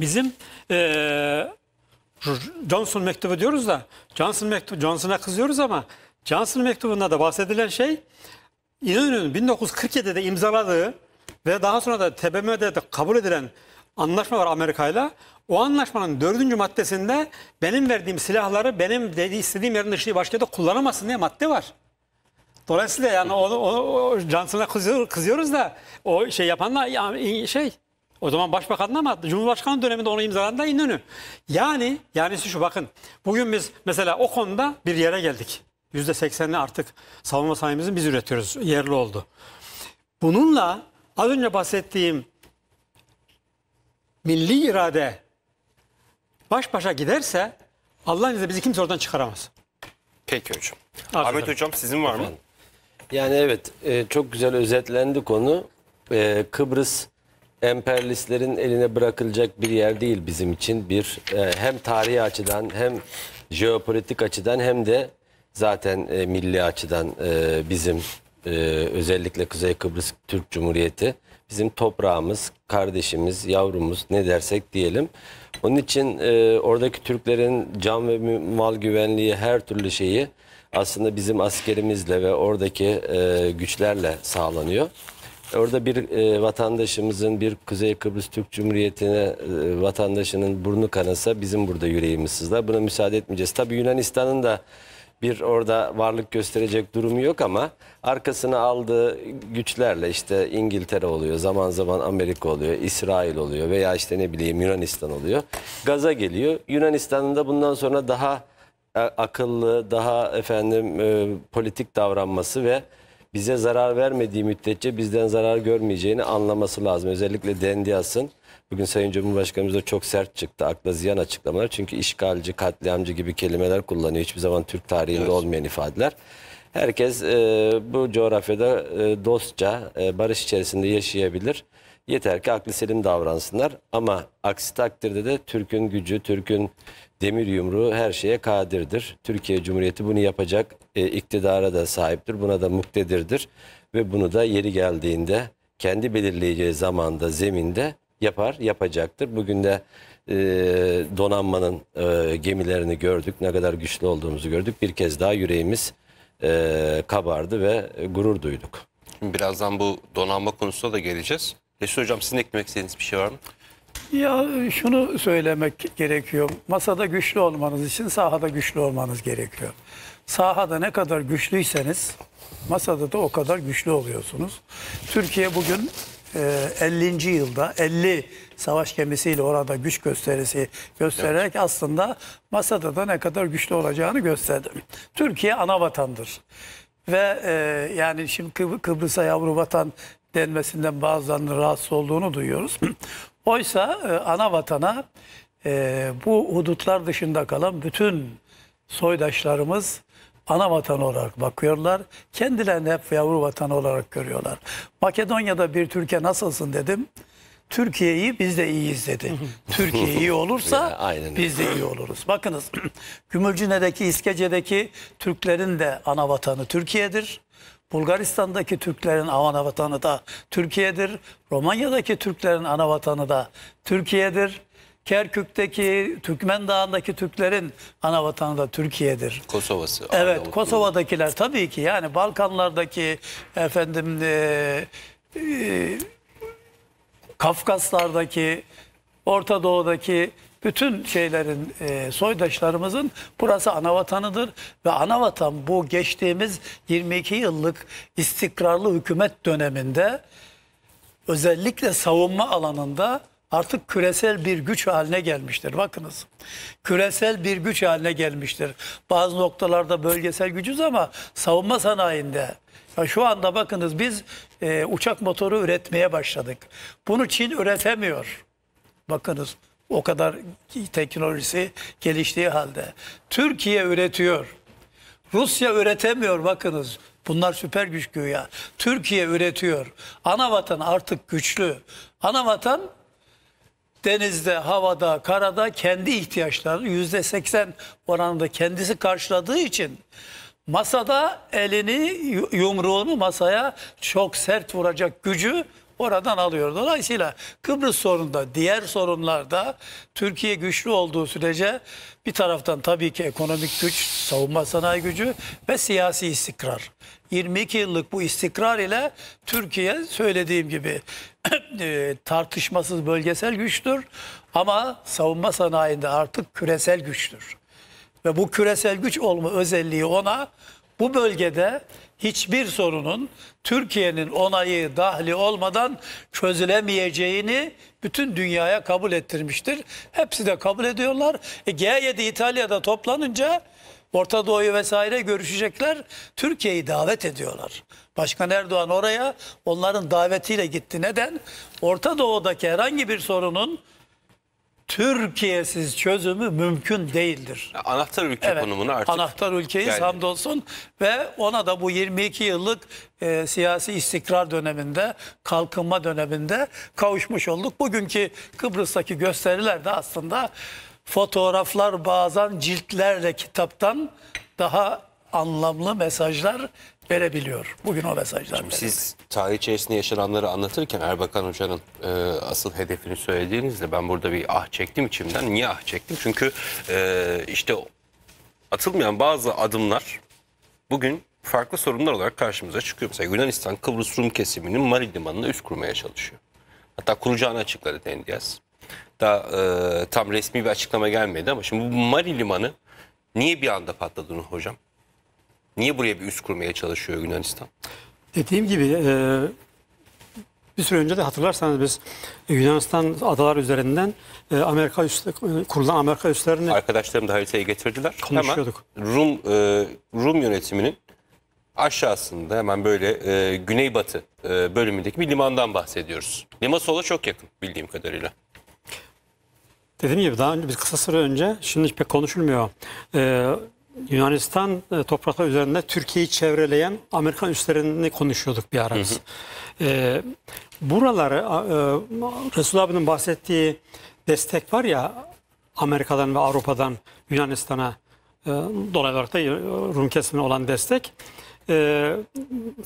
Bizim e, Johnson mektubu diyoruz da Johnson mektubu Johnson'a kızıyoruz ama Johnson mektubunda da bahsedilen şey İnönü'nün 1947'de imzaladığı ve daha sonra da TBMM'de de kabul edilen anlaşma var Amerika'yla. O anlaşmanın dördüncü maddesinde benim verdiğim silahları benim dedi, istediğim yerin dışında başka da kullanamazsın diye madde var. Dolayısıyla yani onu, onu, Johnson'a kızıyor, kızıyoruz da o şey yapanla şey o zaman başbakan başbakanın ama Cumhurbaşkanı döneminde onu imzalandı İnönü. Yani yani şu bakın bugün biz mesela o konuda bir yere geldik. %80'li artık savunma sanayimizin biz üretiyoruz. Yerli oldu. Bununla az önce bahsettiğim milli irade baş başa giderse Allah'ın izniyle bizi kimse oradan çıkaramaz. Peki hocam. Afiyet Ahmet ederim. hocam sizin var mı? Yani evet e, çok güzel özetlendi konu. E, Kıbrıs emperyalistlerin eline bırakılacak bir yer değil bizim için. Bir e, hem tarihi açıdan hem jeopolitik açıdan hem de zaten e, milli açıdan e, bizim e, özellikle Kuzey Kıbrıs Türk Cumhuriyeti bizim toprağımız, kardeşimiz, yavrumuz ne dersek diyelim. Onun için e, oradaki Türklerin can ve mal güvenliği her türlü şeyi aslında bizim askerimizle ve oradaki e, güçlerle sağlanıyor. Orada bir e, vatandaşımızın, bir Kuzey Kıbrıs Türk Cumhuriyeti'ne e, vatandaşının burnu kanasa bizim burada yüreğimiz sızlar. Buna müsaade etmeyeceğiz. Tabii Yunanistan'ın da bir orada varlık gösterecek durumu yok ama arkasını aldığı güçlerle işte İngiltere oluyor, zaman zaman Amerika oluyor, İsrail oluyor veya işte ne bileyim Yunanistan oluyor. Gaza geliyor. Yunanistan'ın da bundan sonra daha e, akıllı, daha efendim e, politik davranması ve bize zarar vermediği müddetçe bizden zarar görmeyeceğini anlaması lazım. Özellikle Dendias'ın bugün Sayın Cumhurbaşkanımız da çok sert çıktı. Akla ziyan açıklamalar. Çünkü işgalci, katliamcı gibi kelimeler kullanıyor. Hiçbir zaman Türk tarihinde evet. olmayan ifadeler. Herkes e, bu coğrafyada e, dostça, e, barış içerisinde yaşayabilir. Yeter ki aklı selim davransınlar. Ama aksi takdirde de Türk'ün gücü, Türk'ün demir yumruğu her şeye kadirdir. Türkiye Cumhuriyeti bunu yapacak e, iktidara da sahiptir. Buna da muktedirdir. Ve bunu da yeri geldiğinde kendi belirleyeceği zamanda, zeminde yapar, yapacaktır. Bugün de e, donanmanın e, gemilerini gördük. Ne kadar güçlü olduğumuzu gördük. Bir kez daha yüreğimiz e, kabardı ve gurur duyduk. Şimdi birazdan bu donanma konusuna da geleceğiz. Resul Hocam sizin eklemek istediğiniz bir şey var mı? Ya şunu söylemek gerekiyor. Masada güçlü olmanız için sahada güçlü olmanız gerekiyor. Sahada ne kadar güçlüyseniz masada da o kadar güçlü oluyorsunuz. Türkiye bugün 50. E, yılda 50 savaş gemisiyle orada güç gösterisi göstererek evet. aslında masada da ne kadar güçlü olacağını gösterdi. Türkiye ana vatandır. Ve e, yani şimdi Kıbr Kıbrıs'a yavru vatan denmesinden bazılarının rahatsız olduğunu duyuyoruz. Oysa e, ana vatana e, bu hudutlar dışında kalan bütün soydaşlarımız ana vatan olarak bakıyorlar. Kendilerini hep yavru vatan olarak görüyorlar. Makedonya'da bir Türkiye nasılsın dedim. Türkiye iyi biz de iyiyiz dedi. Türkiye iyi olursa ya, biz de iyi oluruz. Bakınız Gümülcine'deki İskece'deki Türklerin de ana vatanı Türkiye'dir. Bulgaristan'daki Türklerin ana vatanı da Türkiye'dir. Romanya'daki Türklerin ana vatanı da Türkiye'dir. Kerkük'teki Türkmen Dağı'ndaki Türklerin ana vatanı da Türkiye'dir. Kosova'sı. Evet Arnavutlu. Kosova'dakiler tabii ki yani Balkanlardaki efendim e, e, Kafkaslardaki Orta Doğu'daki bütün şeylerin e, soydaşlarımızın burası ana vatanıdır ve ana vatan bu geçtiğimiz 22 yıllık istikrarlı hükümet döneminde özellikle savunma alanında artık küresel bir güç haline gelmiştir. Bakınız küresel bir güç haline gelmiştir. Bazı noktalarda bölgesel gücüz ama savunma sanayinde. Ya şu anda bakınız biz e, uçak motoru üretmeye başladık. Bunu Çin üretemiyor. Bakınız o kadar teknolojisi geliştiği halde. Türkiye üretiyor. Rusya üretemiyor bakınız. Bunlar süper güç güya. Türkiye üretiyor. Ana vatan artık güçlü. Ana vatan denizde, havada, karada kendi ihtiyaçlarını yüzde seksen oranında kendisi karşıladığı için masada elini yumruğunu masaya çok sert vuracak gücü oradan alıyor. Dolayısıyla Kıbrıs sorununda, diğer sorunlarda Türkiye güçlü olduğu sürece bir taraftan tabii ki ekonomik güç, savunma sanayi gücü ve siyasi istikrar. 22 yıllık bu istikrar ile Türkiye söylediğim gibi Ee, tartışmasız bölgesel güçtür ama savunma sanayinde artık küresel güçtür. Ve bu küresel güç olma özelliği ona bu bölgede hiçbir sorunun Türkiye'nin onayı dahli olmadan çözülemeyeceğini bütün dünyaya kabul ettirmiştir. Hepsi de kabul ediyorlar. E, G7 İtalya'da toplanınca Orta Doğu'yu vesaire görüşecekler. Türkiye'yi davet ediyorlar. Başkan Erdoğan oraya onların davetiyle gitti. Neden? Orta Doğu'daki herhangi bir sorunun Türkiye'siz çözümü mümkün değildir. Anahtar ülke evet, konumunu artık. Anahtar ülkeyiz yani. hamdolsun ve ona da bu 22 yıllık e, siyasi istikrar döneminde, kalkınma döneminde kavuşmuş olduk. Bugünkü Kıbrıs'taki gösteriler de aslında fotoğraflar bazen ciltlerle kitaptan daha anlamlı mesajlar verebiliyor. Bugün o mesajlar Şimdi Siz tarih içerisinde yaşananları anlatırken Erbakan Hoca'nın e, asıl hedefini söylediğinizde ben burada bir ah çektim içimden. Niye ah çektim? Çünkü e, işte atılmayan bazı adımlar bugün farklı sorunlar olarak karşımıza çıkıyor. Mesela Yunanistan Kıbrıs Rum kesiminin Mari Limanı'nı üst kurmaya çalışıyor. Hatta kuracağını açıkladı Dendias. Daha e, tam resmi bir açıklama gelmedi ama şimdi bu Mari Limanı niye bir anda patladı hocam? Niye buraya bir üst kurmaya çalışıyor Yunanistan? Dediğim gibi e, bir süre önce de hatırlarsanız biz Yunanistan adalar üzerinden e, Amerika üst, e, kurulan Amerika üslerini arkadaşlarım da haritayı getirdiler. Konuşuyorduk. Hemen Rum e, Rum yönetiminin aşağısında hemen böyle e, güneybatı e, bölümündeki bir limandan bahsediyoruz. Limasol'a çok yakın bildiğim kadarıyla. Dediğim gibi daha önce biz kısa süre önce şimdi pek konuşulmuyor. E, Yunanistan e, toprakları üzerinde Türkiye'yi çevreleyen Amerikan üslerini konuşuyorduk bir ara. Hı hı. E, buraları e, Resul abinin bahsettiği destek var ya Amerika'dan ve Avrupa'dan Yunanistan'a e, dolaylı olarak da Rum kesimine olan destek. E,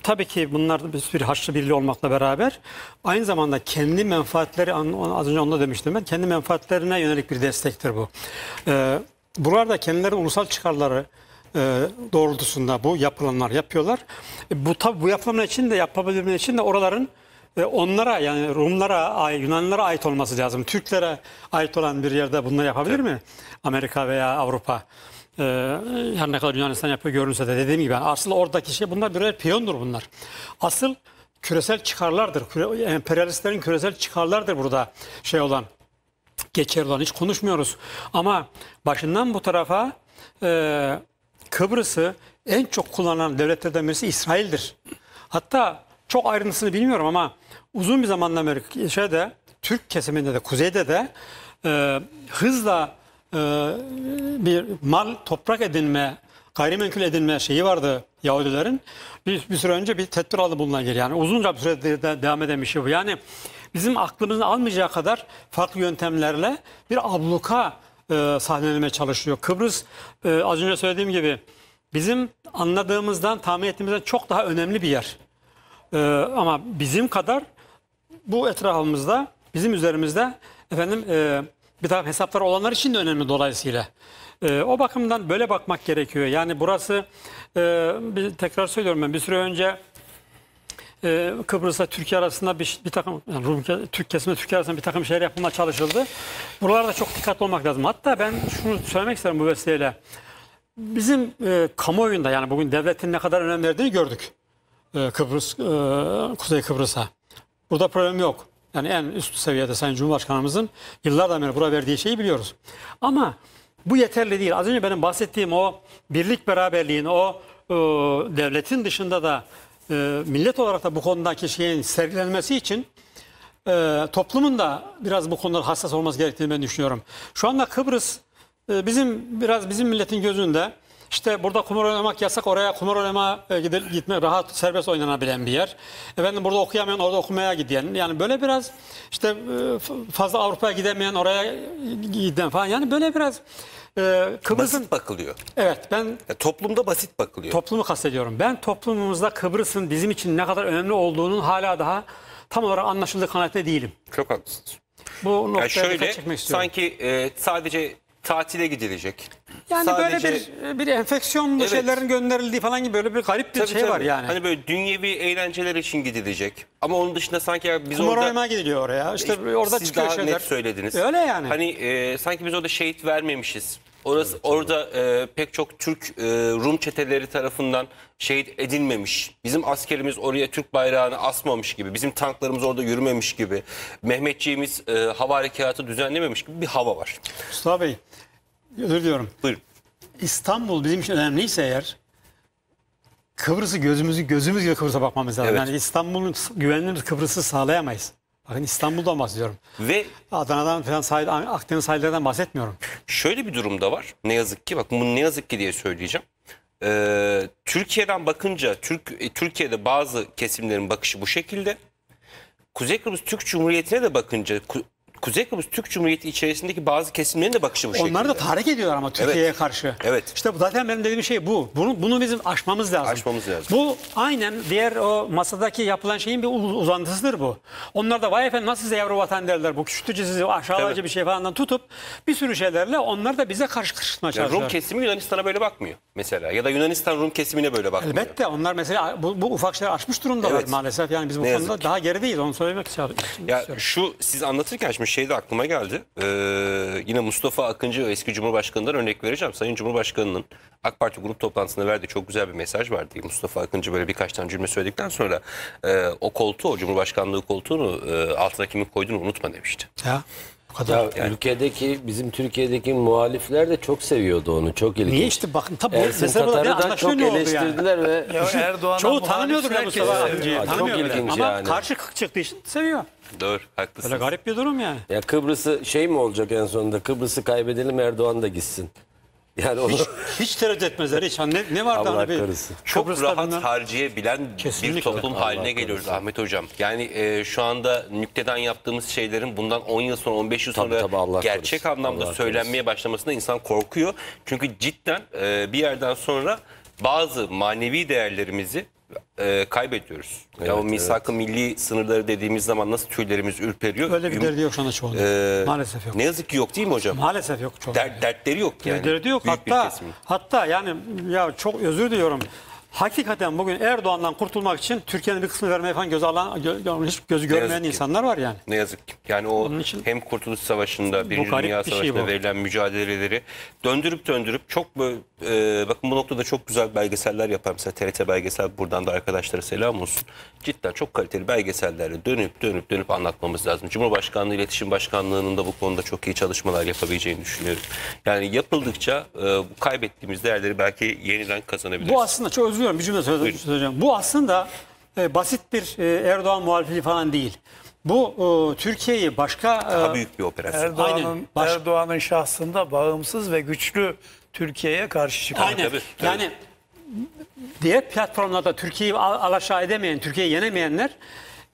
tabii ki bunlar bir Haçlı Birliği olmakla beraber aynı zamanda kendi menfaatleri az önce onu da demiştim ben kendi menfaatlerine yönelik bir destektir bu. E, Buralarda kendileri ulusal çıkarları e, doğrultusunda bu yapılanlar yapıyorlar. E, bu tabi bu yapılanlar için de yapabilmek için de oraların e, onlara yani Rumlara, Yunanlara ait olması lazım. Türklere ait olan bir yerde bunları yapabilir mi? Amerika veya Avrupa. Ee, her ne kadar Yunanistan yapıyor görünse de dediğim gibi. Yani asıl oradaki şey bunlar birer piyondur bunlar. Asıl küresel çıkarlardır. Küre, emperyalistlerin küresel çıkarlardır burada şey olan geçerli olan hiç konuşmuyoruz. Ama başından bu tarafa e, Kıbrıs'ı en çok kullanan devletlerden birisi İsrail'dir. Hatta çok ayrıntısını bilmiyorum ama uzun bir zamandan beri şeyde, Türk kesiminde de kuzeyde de e, hızla e, bir mal toprak edinme gayrimenkul edinme şeyi vardı Yahudilerin. Bir, bir süre önce bir tedbir aldı bununla ilgili. Yani uzunca bir süredir de devam eden bir şey bu. Yani bizim aklımızın almayacağı kadar farklı yöntemlerle bir abluka e, sahneleme çalışıyor. Kıbrıs e, az önce söylediğim gibi bizim anladığımızdan tahmin ettiğimizden çok daha önemli bir yer. E, ama bizim kadar bu etrafımızda bizim üzerimizde efendim e, bir takım hesapları olanlar için de önemli dolayısıyla. E, o bakımdan böyle bakmak gerekiyor. Yani burası e, bir, tekrar söylüyorum ben bir süre önce ee, Kıbrısla Türkiye arasında bir, bir takım yani Rum, Türk kesimi Türkiye arasında bir takım şeyler yapılmaya çalışıldı. Buralarda çok dikkatli olmak lazım. Hatta ben şunu söylemek isterim bu vesileyle. Bizim e, kamuoyunda yani bugün devletin ne kadar önem verdiğini gördük. E, Kıbrıs, e, Kuzey Kıbrıs'a. Burada problem yok. Yani en üst seviyede Sayın Cumhurbaşkanımızın yıllardan beri buraya verdiği şeyi biliyoruz. Ama bu yeterli değil. Az önce benim bahsettiğim o birlik beraberliğin, o e, devletin dışında da e, millet olarak da bu konudaki şeyin sergilenmesi için e, toplumun da biraz bu konuda hassas olması gerektiğini ben düşünüyorum. Şu anda Kıbrıs e, bizim biraz bizim milletin gözünde işte burada kumar oynamak yasak oraya kumar oynama e, gidip, gitme rahat serbest oynanabilen bir yer. Efendim burada okuyamayan orada okumaya giden yani böyle biraz işte e, fazla Avrupa'ya gidemeyen oraya giden falan yani böyle biraz e, Kıbrıs'ın... bakılıyor. Evet ben... Ya, toplumda basit bakılıyor. Toplumu kastediyorum. Ben toplumumuzda Kıbrıs'ın bizim için ne kadar önemli olduğunun hala daha tam olarak anlaşıldığı kanaatinde değilim. Çok haklısınız. Bu noktaya yani şöyle, çekmek istiyorum. Sanki e, sadece tatile gidilecek. Yani Sadece, böyle bir e, bir enfeksiyonlu evet. şeylerin gönderildiği falan gibi böyle bir garip bir tabii, şey tabii. var yani. Hani böyle dünyevi eğlenceler için gidilecek. Ama onun dışında sanki biz Kumar orada... Kumar gidiliyor oraya. İşte, işte orada siz çıkıyor daha şeyler. net söylediniz. Öyle yani. Hani e, sanki biz orada şehit vermemişiz. Orası orada e, pek çok Türk e, Rum çeteleri tarafından şehit edilmemiş. Bizim askerimiz oraya Türk bayrağını asmamış gibi, bizim tanklarımız orada yürümemiş gibi, Mehmetçiğimiz e, hava harekatı düzenlememiş gibi bir hava var. Mustafa Bey, özür diliyorum. Buyurun. İstanbul bizim için önemliyse eğer Kıbrıs'ı gözümüzü gözümüzle Kıbrıs'a bakmamız lazım. Evet. Yani İstanbul'un güvenliğini Kıbrıs'ı sağlayamayız. Bakın İstanbul'dan bahsediyorum. Ve Adana'dan falan sahil, Akdeniz sahillerinden bahsetmiyorum. Şöyle bir durum da var. Ne yazık ki bak bunu ne yazık ki diye söyleyeceğim. Ee, Türkiye'den bakınca Türk e, Türkiye'de bazı kesimlerin bakışı bu şekilde. Kuzey Kıbrıs Türk Cumhuriyeti'ne de bakınca Kuzey Kıbrıs Türk Cumhuriyeti içerisindeki bazı kesimlerin de bakışı bu Onlar şekilde. Onlar da tahrik ediyorlar ama Türkiye'ye evet. karşı. Evet. İşte bu zaten benim dediğim şey bu. Bunu, bunu bizim aşmamız lazım. Aşmamız lazım. Bu aynen diğer o masadaki yapılan şeyin bir uzantısıdır bu. Onlar da vay efendim nasıl size yavru vatan derler. Bu küçültücü sizi aşağılayıcı bir şey falan tutup bir sürü şeylerle onlar da bize karşı kışına yani Rum kesimi Yunanistan'a böyle bakmıyor mesela. Ya da Yunanistan Rum kesimine böyle bakmıyor. Elbette onlar mesela bu, bu ufak şeyler açmış durumdalar evet. maalesef. Yani biz bu ne konuda daha gerideyiz onu söylemek istiyorum. Ya şu siz anlatırken şimdi Şimdi şey de aklıma geldi. Ee, yine Mustafa Akıncı eski Cumhurbaşkanı'ndan örnek vereceğim. Sayın Cumhurbaşkanı'nın AK Parti grup toplantısında verdiği çok güzel bir mesaj vardı. Mustafa Akıncı böyle birkaç tane cümle söyledikten sonra e, o koltuğu, o Cumhurbaşkanlığı koltuğunu e, altına kimin koyduğunu unutma demişti. Ya. Bu kadar. Ya, yani. Ülkedeki bizim Türkiye'deki muhalifler de çok seviyordu onu. Çok ilginç. Niye işte bakın tabii Ersin mesela Tatar'ı da çok eleştirdiler yani. ve ya Erdoğan'ın çoğu tanımıyordu bile Mustafa Akıncı'yı. Çok ilginç Ama yani. karşı çıktı işte seviyor. Doğru, haklısın. Böyle garip bir durum yani. Ya Kıbrıs'ı şey mi olacak en sonunda? Kıbrıs'ı kaybedelim Erdoğan da gitsin. Yani onu... hiç, hiç tereddüt etmezler. Hiç. Hani ne, ne vardı Allah hani karısı. Çok Kıbrıs rahat tarafından... harcayabilen Kesinlikle. bir toplum Allah haline karısı. geliyoruz Ahmet Hocam. Yani e, şu anda nükteden yaptığımız şeylerin bundan 10 yıl sonra 15 yıl sonra tabii, Allah gerçek karısı. anlamda Allah söylenmeye karısı. başlamasında insan korkuyor. Çünkü cidden e, bir yerden sonra bazı manevi değerlerimizi e, kaybediyoruz. Evet, ya o misak-ı evet. milli sınırları dediğimiz zaman nasıl tüylerimiz ürperiyor. Öyle bir derdi yok şu anda çoğunluğun. Ee, Maalesef yok. Ne yazık ki yok değil mi hocam? Maalesef yok çoğunluğun. Der, dertleri yok yani. Dertleri yok. Büyük hatta, hatta yani ya çok özür diliyorum hakikaten bugün Erdoğan'dan kurtulmak için Türkiye'nin bir kısmını vermeye falan göz alan, gö, gözü görmeyen insanlar var yani. Ne yazık ki. Yani o için, hem Kurtuluş Savaşı'nda, Birinci Dünya şey Savaşı'nda şey verilen mücadeleleri döndürüp döndürüp çok böyle, e, bakın bu noktada çok güzel belgeseller yapar. Mesela TRT belgesel buradan da arkadaşlara selam olsun. Cidden çok kaliteli belgeselleri dönüp dönüp dönüp anlatmamız lazım. Cumhurbaşkanlığı İletişim Başkanlığı'nın da bu konuda çok iyi çalışmalar yapabileceğini düşünüyorum. Yani yapıldıkça e, kaybettiğimiz değerleri belki yeniden kazanabiliriz. Bu aslında çok özür katılıyorum. Bir cümle söyleyeceğim. Bu aslında e, basit bir e, Erdoğan muhalifliği falan değil. Bu e, Türkiye'yi başka... E, Daha büyük bir operasyon. Erdoğan'ın baş... Erdoğan'ın şahsında bağımsız ve güçlü Türkiye'ye karşı çıkıyor. Aynen. Tabii, tabii. Yani diğer platformlarda Türkiye'yi alaşağı edemeyen, Türkiye'yi yenemeyenler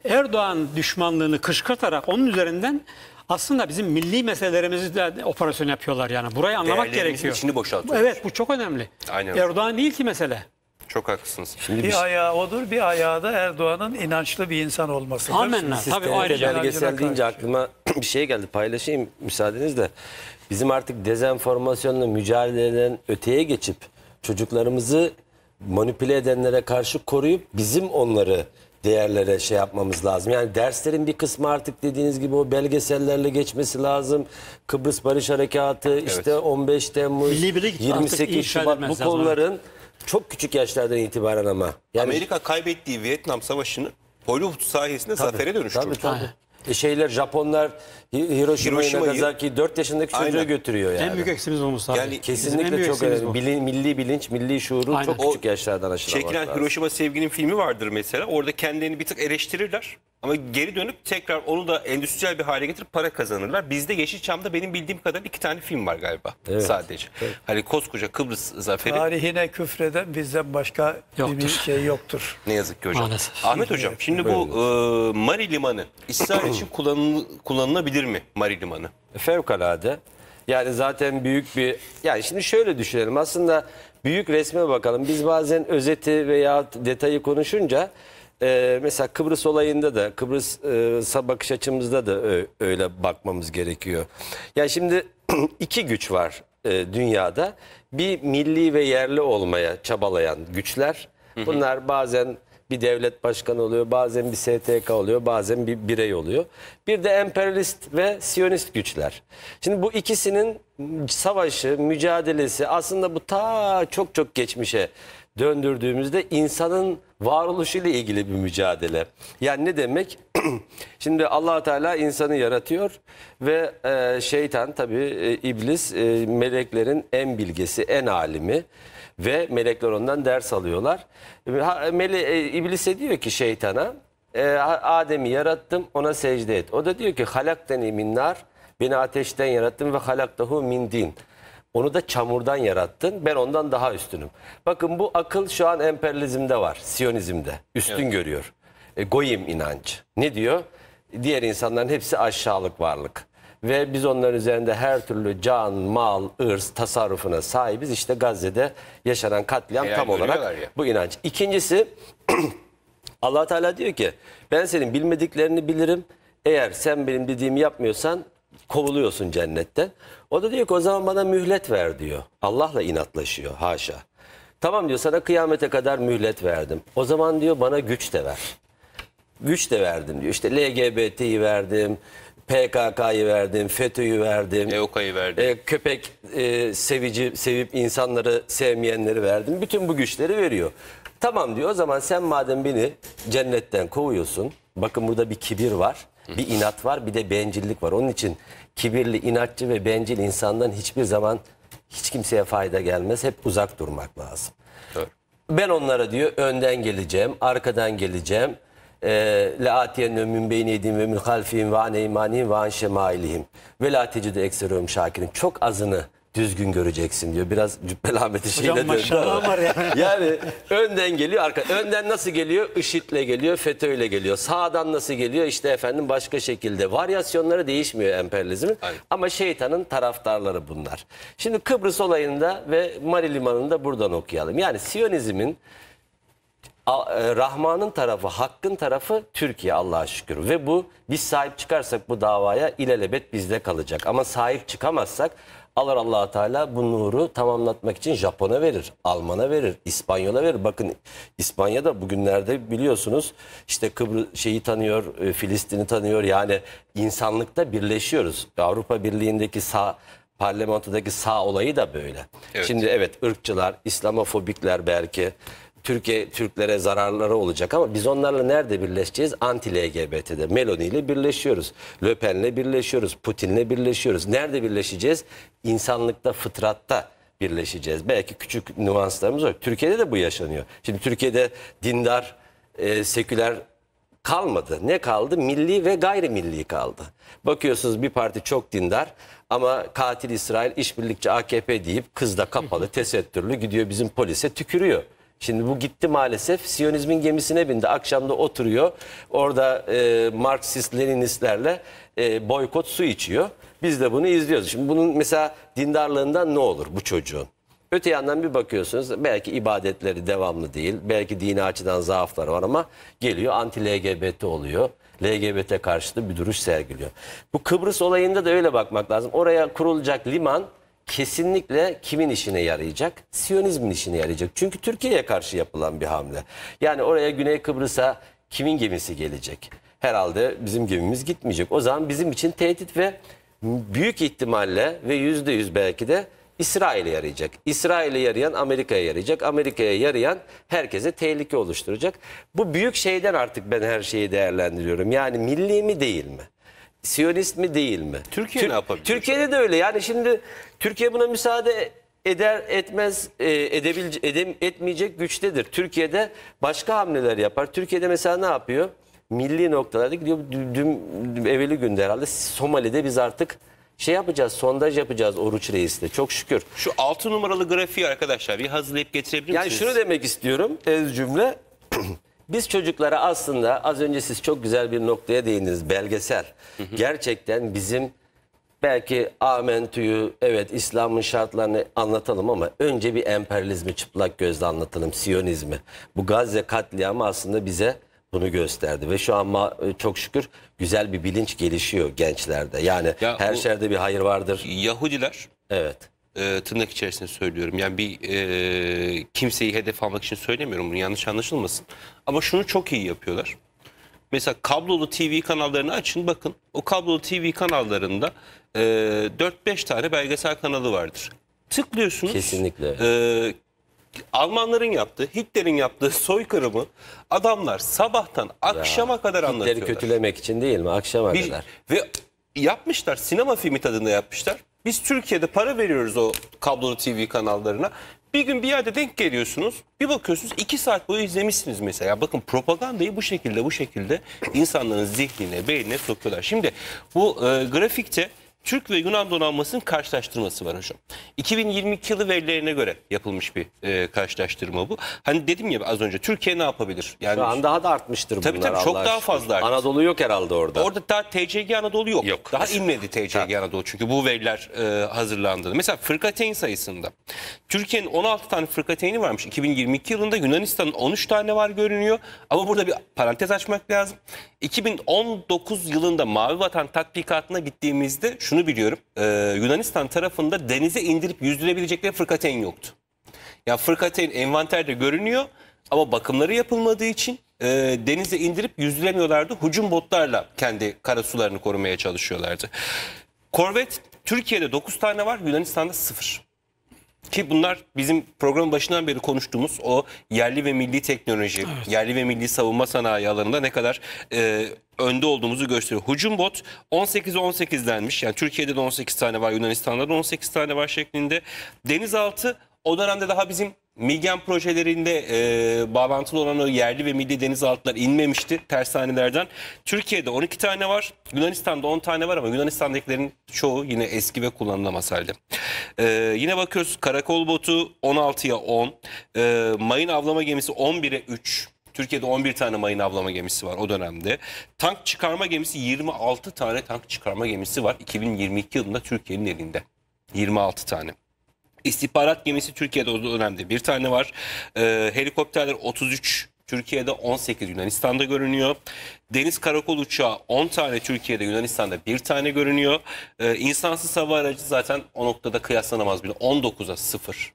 Erdoğan düşmanlığını kışkırtarak onun üzerinden aslında bizim milli meselelerimizi de operasyon yapıyorlar yani. Burayı anlamak gerekiyor. içini boşaltıyor. Evet bu çok önemli. Aynen. Erdoğan değil ki mesele. Çok haklısınız. Şimdi bir ayağı odur, bir ayağı da Erdoğan'ın inançlı bir insan olması. Amenna. Tabii o ayrıca. Belgesel deyince aklıma bir şey geldi. Paylaşayım müsaadenizle. Bizim artık dezenformasyonla mücadeleden öteye geçip çocuklarımızı manipüle edenlere karşı koruyup bizim onları değerlere şey yapmamız lazım. Yani derslerin bir kısmı artık dediğiniz gibi o belgesellerle geçmesi lazım. Kıbrıs Barış Harekatı, evet. işte 15 Temmuz, 28 Şubat bu konuların... Lazım. Çok küçük yaşlardan itibaren ama. Yani Amerika kaybettiği Vietnam Savaşı'nı Hollywood sayesinde zafere dönüştürdü. tabii tabii. E şeyler Japonlar Hiroşima'yı Hiroşima'yı- Nagasaki 4 yaşındaki çocuğu Aynen. götürüyor yani. En büyük eksimiz bu Mustafa. Yani Kesinlikle çok önemli. Bilin- milli bilinç, milli şuuru Aynen. çok O küçük yaşlardan aşılamak Çekilen lazım. Hiroşima Sevgi'nin filmi vardır mesela. Orada kendilerini bir tık eleştirirler. Ama geri dönüp tekrar onu da endüstriyel bir hale getirip para kazanırlar. Bizde Yeşilçam'da benim bildiğim kadar iki tane film var galiba sadece. Hani koskoca Kıbrıs Zaferi Tarihine küfreden bizden başka bir şey yoktur. ne yazık ki hocam. Maalesef. Ahmet hocam şimdi bu e, Mari Limanı İsrail için kullanıl- kullanılabilir olabilir mi Mariliman'ı? Fevkalade. Yani zaten büyük bir... Yani şimdi şöyle düşünelim. Aslında büyük resme bakalım. Biz bazen özeti veya detayı konuşunca e, mesela Kıbrıs olayında da Kıbrıs'a e, bakış açımızda da öyle bakmamız gerekiyor. yani şimdi iki güç var e, dünyada. Bir milli ve yerli olmaya çabalayan güçler. Bunlar bazen bir devlet başkanı oluyor, bazen bir STK oluyor, bazen bir birey oluyor. Bir de emperyalist ve siyonist güçler. Şimdi bu ikisinin savaşı, mücadelesi aslında bu ta çok çok geçmişe döndürdüğümüzde insanın varoluşuyla ilgili bir mücadele. Yani ne demek? Şimdi allah Teala insanı yaratıyor ve e, şeytan tabii e, iblis e, meleklerin en bilgesi, en alimi. Ve melekler ondan ders alıyorlar. Mele, e, iblise diyor ki şeytana e, Adem'i yarattım ona secde et. O da diyor ki halakteni minnar beni ateşten yarattım ve halaktahu min din. Onu da çamurdan yarattın. Ben ondan daha üstünüm. Bakın bu akıl şu an emperyalizmde var. Siyonizmde. Üstün evet. görüyor. E, goyim inancı. Ne diyor? Diğer insanların hepsi aşağılık varlık. Ve biz onların üzerinde her türlü can, mal, ırz tasarrufuna sahibiz. İşte Gazze'de yaşanan katliam Eğer tam olarak ya. bu inanç. İkincisi allah Teala diyor ki ben senin bilmediklerini bilirim. Eğer sen benim dediğimi yapmıyorsan kovuluyorsun cennetten. O da diyor ki o zaman bana mühlet ver diyor. Allah'la inatlaşıyor haşa. Tamam diyor sana kıyamete kadar mühlet verdim. O zaman diyor bana güç de ver. Güç de verdim diyor. İşte LGBT'yi verdim, PKK'yı verdim, FETÖ'yü verdim. EOK'yı verdim. E, köpek e, sevici, sevip insanları sevmeyenleri verdim. Bütün bu güçleri veriyor. Tamam diyor o zaman sen madem beni cennetten kovuyorsun. Bakın burada bir kibir var, bir inat var, bir de bencillik var. Onun için kibirli, inatçı ve bencil insandan hiçbir zaman hiç kimseye fayda gelmez. Hep uzak durmak lazım. Evet. Ben onlara diyor önden geleceğim, arkadan geleceğim لَاَتِيَنَّ مِنْ بَيْنِيدِمْ ve مِنْ ve an eymanihim ve an şemailihim ve la tecidu ekserühüm şakirin. Çok azını düzgün göreceksin diyor. Biraz cübbelahmeti şeyle Hocam maşallah var ya. yani önden geliyor arka. Önden nasıl geliyor? IŞİD'le geliyor, FETÖ'yle geliyor. Sağdan nasıl geliyor? İşte efendim başka şekilde. Varyasyonları değişmiyor emperyalizmin. Ama şeytanın taraftarları bunlar. Şimdi Kıbrıs olayında ve Mari Limanı'nda buradan okuyalım. Yani Siyonizmin e, Rahman'ın tarafı, Hakk'ın tarafı Türkiye Allah'a şükür. Ve bu biz sahip çıkarsak bu davaya ilelebet bizde kalacak. Ama sahip çıkamazsak alır allah Teala bu nuru tamamlatmak için Japon'a verir, Alman'a verir, İspanyol'a verir. Bakın İspanya'da bugünlerde biliyorsunuz işte Kıbrıs şeyi tanıyor, e, Filistin'i tanıyor. Yani insanlıkta birleşiyoruz. Avrupa Birliği'ndeki sağ parlamentodaki sağ olayı da böyle. Evet. Şimdi evet ırkçılar, İslamofobikler belki Türkiye Türklere zararları olacak ama biz onlarla nerede birleşeceğiz? Anti LGBT'de. Meloni ile birleşiyoruz. Löpen'le birleşiyoruz. Putin'le birleşiyoruz. Nerede birleşeceğiz? İnsanlıkta, fıtratta birleşeceğiz. Belki küçük nüanslarımız var. Türkiye'de de bu yaşanıyor. Şimdi Türkiye'de dindar, e, seküler kalmadı. Ne kaldı? Milli ve gayrimilli kaldı. Bakıyorsunuz bir parti çok dindar ama katil İsrail işbirlikçi AKP deyip kız da kapalı, tesettürlü gidiyor bizim polise tükürüyor. Şimdi bu gitti maalesef. Siyonizmin gemisine bindi. Akşamda oturuyor. Orada e, Marksist, Leninistlerle e, boykot su içiyor. Biz de bunu izliyoruz. Şimdi bunun mesela dindarlığından ne olur bu çocuğun? Öte yandan bir bakıyorsunuz belki ibadetleri devamlı değil. Belki dini açıdan zaafları var ama geliyor anti-LGBT oluyor. LGBT karşıtı bir duruş sergiliyor. Bu Kıbrıs olayında da öyle bakmak lazım. Oraya kurulacak liman kesinlikle kimin işine yarayacak? Siyonizmin işine yarayacak. Çünkü Türkiye'ye karşı yapılan bir hamle. Yani oraya Güney Kıbrıs'a kimin gemisi gelecek? Herhalde bizim gemimiz gitmeyecek. O zaman bizim için tehdit ve büyük ihtimalle ve yüzde yüz belki de İsrail'e yarayacak. İsrail'e yarayan Amerika'ya yarayacak. Amerika'ya yarayan herkese tehlike oluşturacak. Bu büyük şeyden artık ben her şeyi değerlendiriyorum. Yani milli mi değil mi? Siyonist mi değil mi? Türkiye Tür ne yapabilir? Türkiye'de de öyle. Yani şimdi Türkiye buna müsaade eder etmez e, edem, etmeyecek güçtedir. Türkiye'de başka hamleler yapar. Türkiye'de mesela ne yapıyor? Milli noktalarda gidiyor. Dün, dün evveli günde herhalde Somali'de biz artık şey yapacağız, sondaj yapacağız Oruç Reis'le. Çok şükür. Şu 6 numaralı grafiği arkadaşlar bir hazırlayıp getirebilir misiniz? Yani şunu demek istiyorum ez cümle. Biz çocuklara aslında az önce siz çok güzel bir noktaya değindiniz belgesel. Gerçekten bizim belki amentüyü evet İslam'ın şartlarını anlatalım ama önce bir emperyalizmi çıplak gözle anlatalım. Siyonizmi. Bu Gazze katliamı aslında bize bunu gösterdi ve şu an e, çok şükür güzel bir bilinç gelişiyor gençlerde. Yani ya her şerde bir hayır vardır. Yahudiler Evet e, tırnak içerisinde söylüyorum. Yani bir e, kimseyi hedef almak için söylemiyorum bunu yanlış anlaşılmasın. Ama şunu çok iyi yapıyorlar. Mesela kablolu TV kanallarını açın bakın. O kablolu TV kanallarında e, 4-5 tane belgesel kanalı vardır. Tıklıyorsunuz. Kesinlikle. E, Almanların yaptığı, Hitler'in yaptığı soykırımı adamlar sabahtan akşama ya, kadar Hitler'i anlatıyorlar. Hitler'i kötülemek için değil mi? Akşama Bir, kadar. Ve yapmışlar. Sinema filmi tadında yapmışlar. Biz Türkiye'de para veriyoruz o kablolu TV kanallarına. Bir gün bir yerde denk geliyorsunuz. Bir bakıyorsunuz iki saat boyu izlemişsiniz mesela. Bakın propagandayı bu şekilde bu şekilde insanların zihnine, beynine sokuyorlar. Şimdi bu e, grafikte Türk ve Yunan donanmasının karşılaştırması var hocam. 2022 yılı verilerine göre yapılmış bir e, karşılaştırma bu. Hani dedim ya az önce Türkiye ne yapabilir? Yani Şu an daha da artmıştır bunlar. Tabii tabii çok Allah daha aşkına. fazla artmış. Anadolu yok herhalde orada. Orada daha TCG Anadolu yok. Yok. Daha inmedi TCG Tabii. Anadolu çünkü bu veriler e, hazırlandı. Mesela fırkateyn sayısında Türkiye'nin 16 tane fırkateyni varmış 2022 yılında Yunanistan'ın 13 tane var görünüyor. Ama burada bir parantez açmak lazım. 2019 yılında Mavi Vatan tatbikatına gittiğimizde şu şunu biliyorum. E, Yunanistan tarafında denize indirip yüzdürebilecekleri fırkateyn yoktu. Ya fırkateyn envanterde görünüyor ama bakımları yapılmadığı için e, denize indirip yüzdüremiyorlardı. Hucum botlarla kendi karasularını korumaya çalışıyorlardı. Korvet Türkiye'de 9 tane var, Yunanistan'da 0. Ki bunlar bizim programın başından beri konuştuğumuz o yerli ve milli teknoloji, evet. yerli ve milli savunma sanayi alanında ne kadar e, önde olduğumuzu gösteriyor. Hucum bot 18 18 denmiş. Yani Türkiye'de de 18 tane var, Yunanistan'da da 18 tane var şeklinde. Denizaltı o dönemde daha bizim Milgen projelerinde e, bağlantılı olan o yerli ve milli denizaltılar inmemişti tersanelerden. Türkiye'de 12 tane var. Yunanistan'da 10 tane var ama Yunanistan'dakilerin çoğu yine eski ve kullanılamaz halde. E, yine bakıyoruz karakol botu 16'ya 10. E, mayın avlama gemisi 11'e 3. Türkiye'de 11 tane mayın avlama gemisi var o dönemde. Tank çıkarma gemisi 26 tane tank çıkarma gemisi var 2022 yılında Türkiye'nin elinde. 26 tane. İstihbarat gemisi Türkiye'de o dönemde bir tane var. E, helikopterler 33 Türkiye'de 18 Yunanistan'da görünüyor. Deniz karakol uçağı 10 tane Türkiye'de Yunanistan'da bir tane görünüyor. E, insansız hava aracı zaten o noktada kıyaslanamaz bile 19'a 0.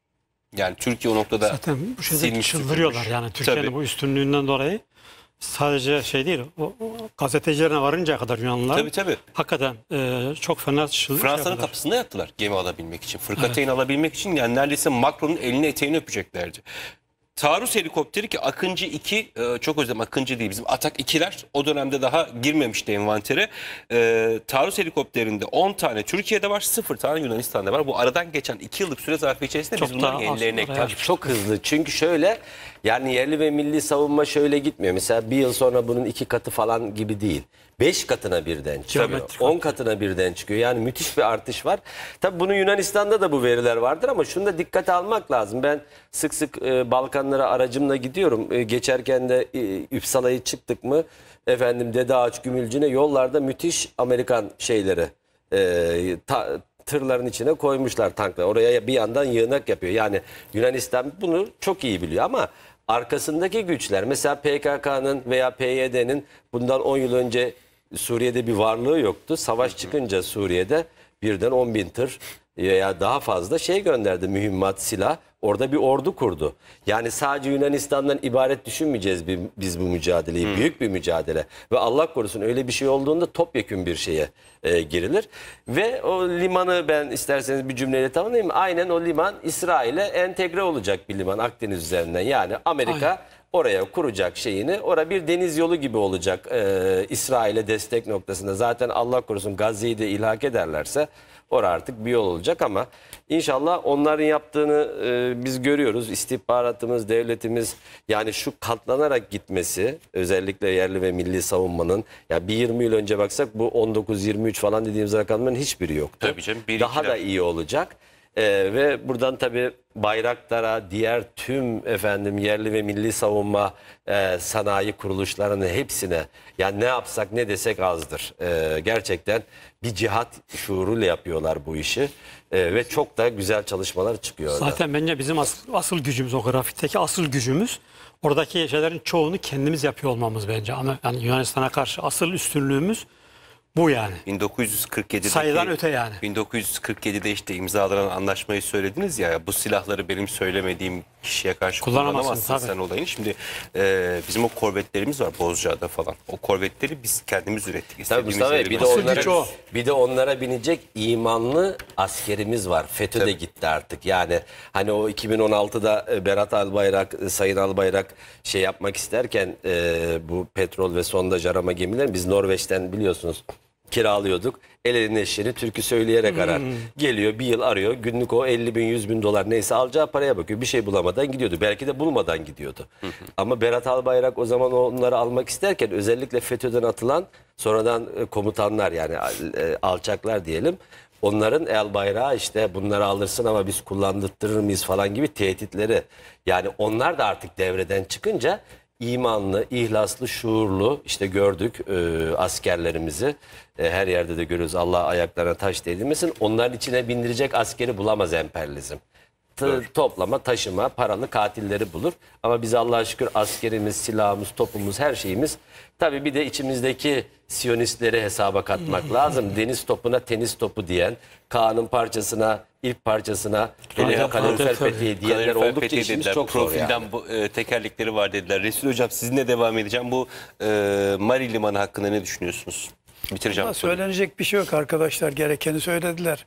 Yani Türkiye o noktada Zaten bu silmiş çıldırıyorlar süpürmüş. yani Türkiye'nin bu üstünlüğünden dolayı sadece şey değil o, o gazetecilerine varıncaya kadar Yunanlılar Tabii tabii. hakikaten e, çok fena çılgın Fransa'nın şey kapısında yattılar gemi alabilmek için. Fırkateyn alabilmek için yani neredeyse Macron'un elini eteğini öpeceklerdi. Taarruz helikopteri ki Akıncı 2 e, çok özlem Akıncı değil bizim Atak 2'ler o dönemde daha girmemişti envantere. E, taarruz helikopterinde 10 tane Türkiye'de var 0 tane Yunanistan'da var. Bu aradan geçen 2 yıllık süre zarfı içerisinde çok biz bunları yenilerini ekledik. Çok hızlı çünkü şöyle yani yerli ve milli savunma şöyle gitmiyor. Mesela bir yıl sonra bunun iki katı falan gibi değil. Beş katına birden çıkıyor. Geometrik On katına birden çıkıyor. Yani müthiş bir artış var. Tabii bunu Yunanistan'da da bu veriler vardır ama şunu da dikkate almak lazım. Ben sık sık e, Balkanlara aracımla gidiyorum. E, geçerken de e, Üpsala'yı çıktık mı efendim Dede Ağaç Gümülcü'ne yollarda müthiş Amerikan şeyleri e, ta, tırların içine koymuşlar tankla. Oraya bir yandan yığınak yapıyor. Yani Yunanistan bunu çok iyi biliyor ama arkasındaki güçler mesela PKK'nın veya PYD'nin bundan 10 yıl önce Suriye'de bir varlığı yoktu. Savaş çıkınca Suriye'de birden 10 bin tır veya daha fazla şey gönderdi mühimmat silah Orada bir ordu kurdu. Yani sadece Yunanistan'dan ibaret düşünmeyeceğiz biz bu mücadeleyi. Hmm. Büyük bir mücadele. Ve Allah korusun öyle bir şey olduğunda topyekün bir şeye e, girilir. Ve o limanı ben isterseniz bir cümleyle tamamlayayım. Aynen o liman İsrail'e entegre olacak bir liman Akdeniz üzerinden. Yani Amerika... Aynen oraya kuracak şeyini. Ora bir deniz yolu gibi olacak e, İsrail'e destek noktasında. Zaten Allah korusun Gazze'yi de ilhak ederlerse Orada artık bir yol olacak ama inşallah onların yaptığını e, biz görüyoruz. İstihbaratımız, devletimiz yani şu katlanarak gitmesi özellikle yerli ve milli savunmanın ya bir 20 yıl önce baksak bu 19-23 falan dediğimiz rakamların hiçbir hiçbiri yoktu. Tabii canım, bir Daha da iyi olacak. Ee, ve buradan tabi bayraklara, diğer tüm efendim yerli ve milli savunma e, sanayi kuruluşlarının hepsine yani ne yapsak ne desek azdır. Ee, gerçekten bir cihat şuuruyla yapıyorlar bu işi ee, ve çok da güzel çalışmalar çıkıyor. Zaten bence bizim asıl, asıl gücümüz o grafikteki asıl gücümüz oradaki şeylerin çoğunu kendimiz yapıyor olmamız bence. Ama yani Yunanistan'a karşı asıl üstünlüğümüz bu yani. 1947'deki sayıdan öte yani. 1947'de işte imzalanan anlaşmayı söylediniz ya bu silahları benim söylemediğim kişiye karşı kullanamazsın, kullanamazsın sen olayını. Şimdi e, bizim o korvetlerimiz var Bozcaada falan. O korvetleri biz kendimiz ürettik. Tabii Mustafa Bey, bir de onlara o. bir de onlara binecek imanlı askerimiz var. FETÖ de gitti artık. Yani hani o 2016'da e, Berat Albayrak, e, Sayın Albayrak şey yapmak isterken e, bu petrol ve sonda jarama gemiler biz Norveç'ten biliyorsunuz kiralıyorduk. El elinin eşeğini türkü söyleyerek hmm. arar. Geliyor bir yıl arıyor. Günlük o 50 bin 100 bin dolar neyse alacağı paraya bakıyor. Bir şey bulamadan gidiyordu. Belki de bulmadan gidiyordu. Ama Berat Albayrak o zaman onları almak isterken özellikle FETÖ'den atılan sonradan e, komutanlar yani e, alçaklar diyelim. Onların el bayrağı işte bunları alırsın ama biz kullandırtırır mıyız falan gibi tehditleri. Yani onlar da artık devreden çıkınca imanlı, ihlaslı, şuurlu işte gördük e, askerlerimizi. E, her yerde de görüyoruz Allah ayaklarına taş değdirmesin. Onların içine bindirecek askeri bulamaz emperyalizm toplama, taşıma, paranı katilleri bulur. Ama biz Allah'a şükür askerimiz, silahımız, topumuz, her şeyimiz. Tabii bir de içimizdeki siyonistleri hesaba katmak lazım. Deniz topuna tenis topu diyen, Kaan'ın parçasına, ilk parçasına Kalorifer, kalorifer peteği diyenler kalorifer oldukça peteği işimiz dediler. çok zor Profilden yani. bu, e, tekerlekleri var dediler. Resul Hocam sizinle devam edeceğim. Bu e, Mari Limanı hakkında ne düşünüyorsunuz? Bitireceğim. Ama söylenecek bir şey yok arkadaşlar. Gerekeni söylediler.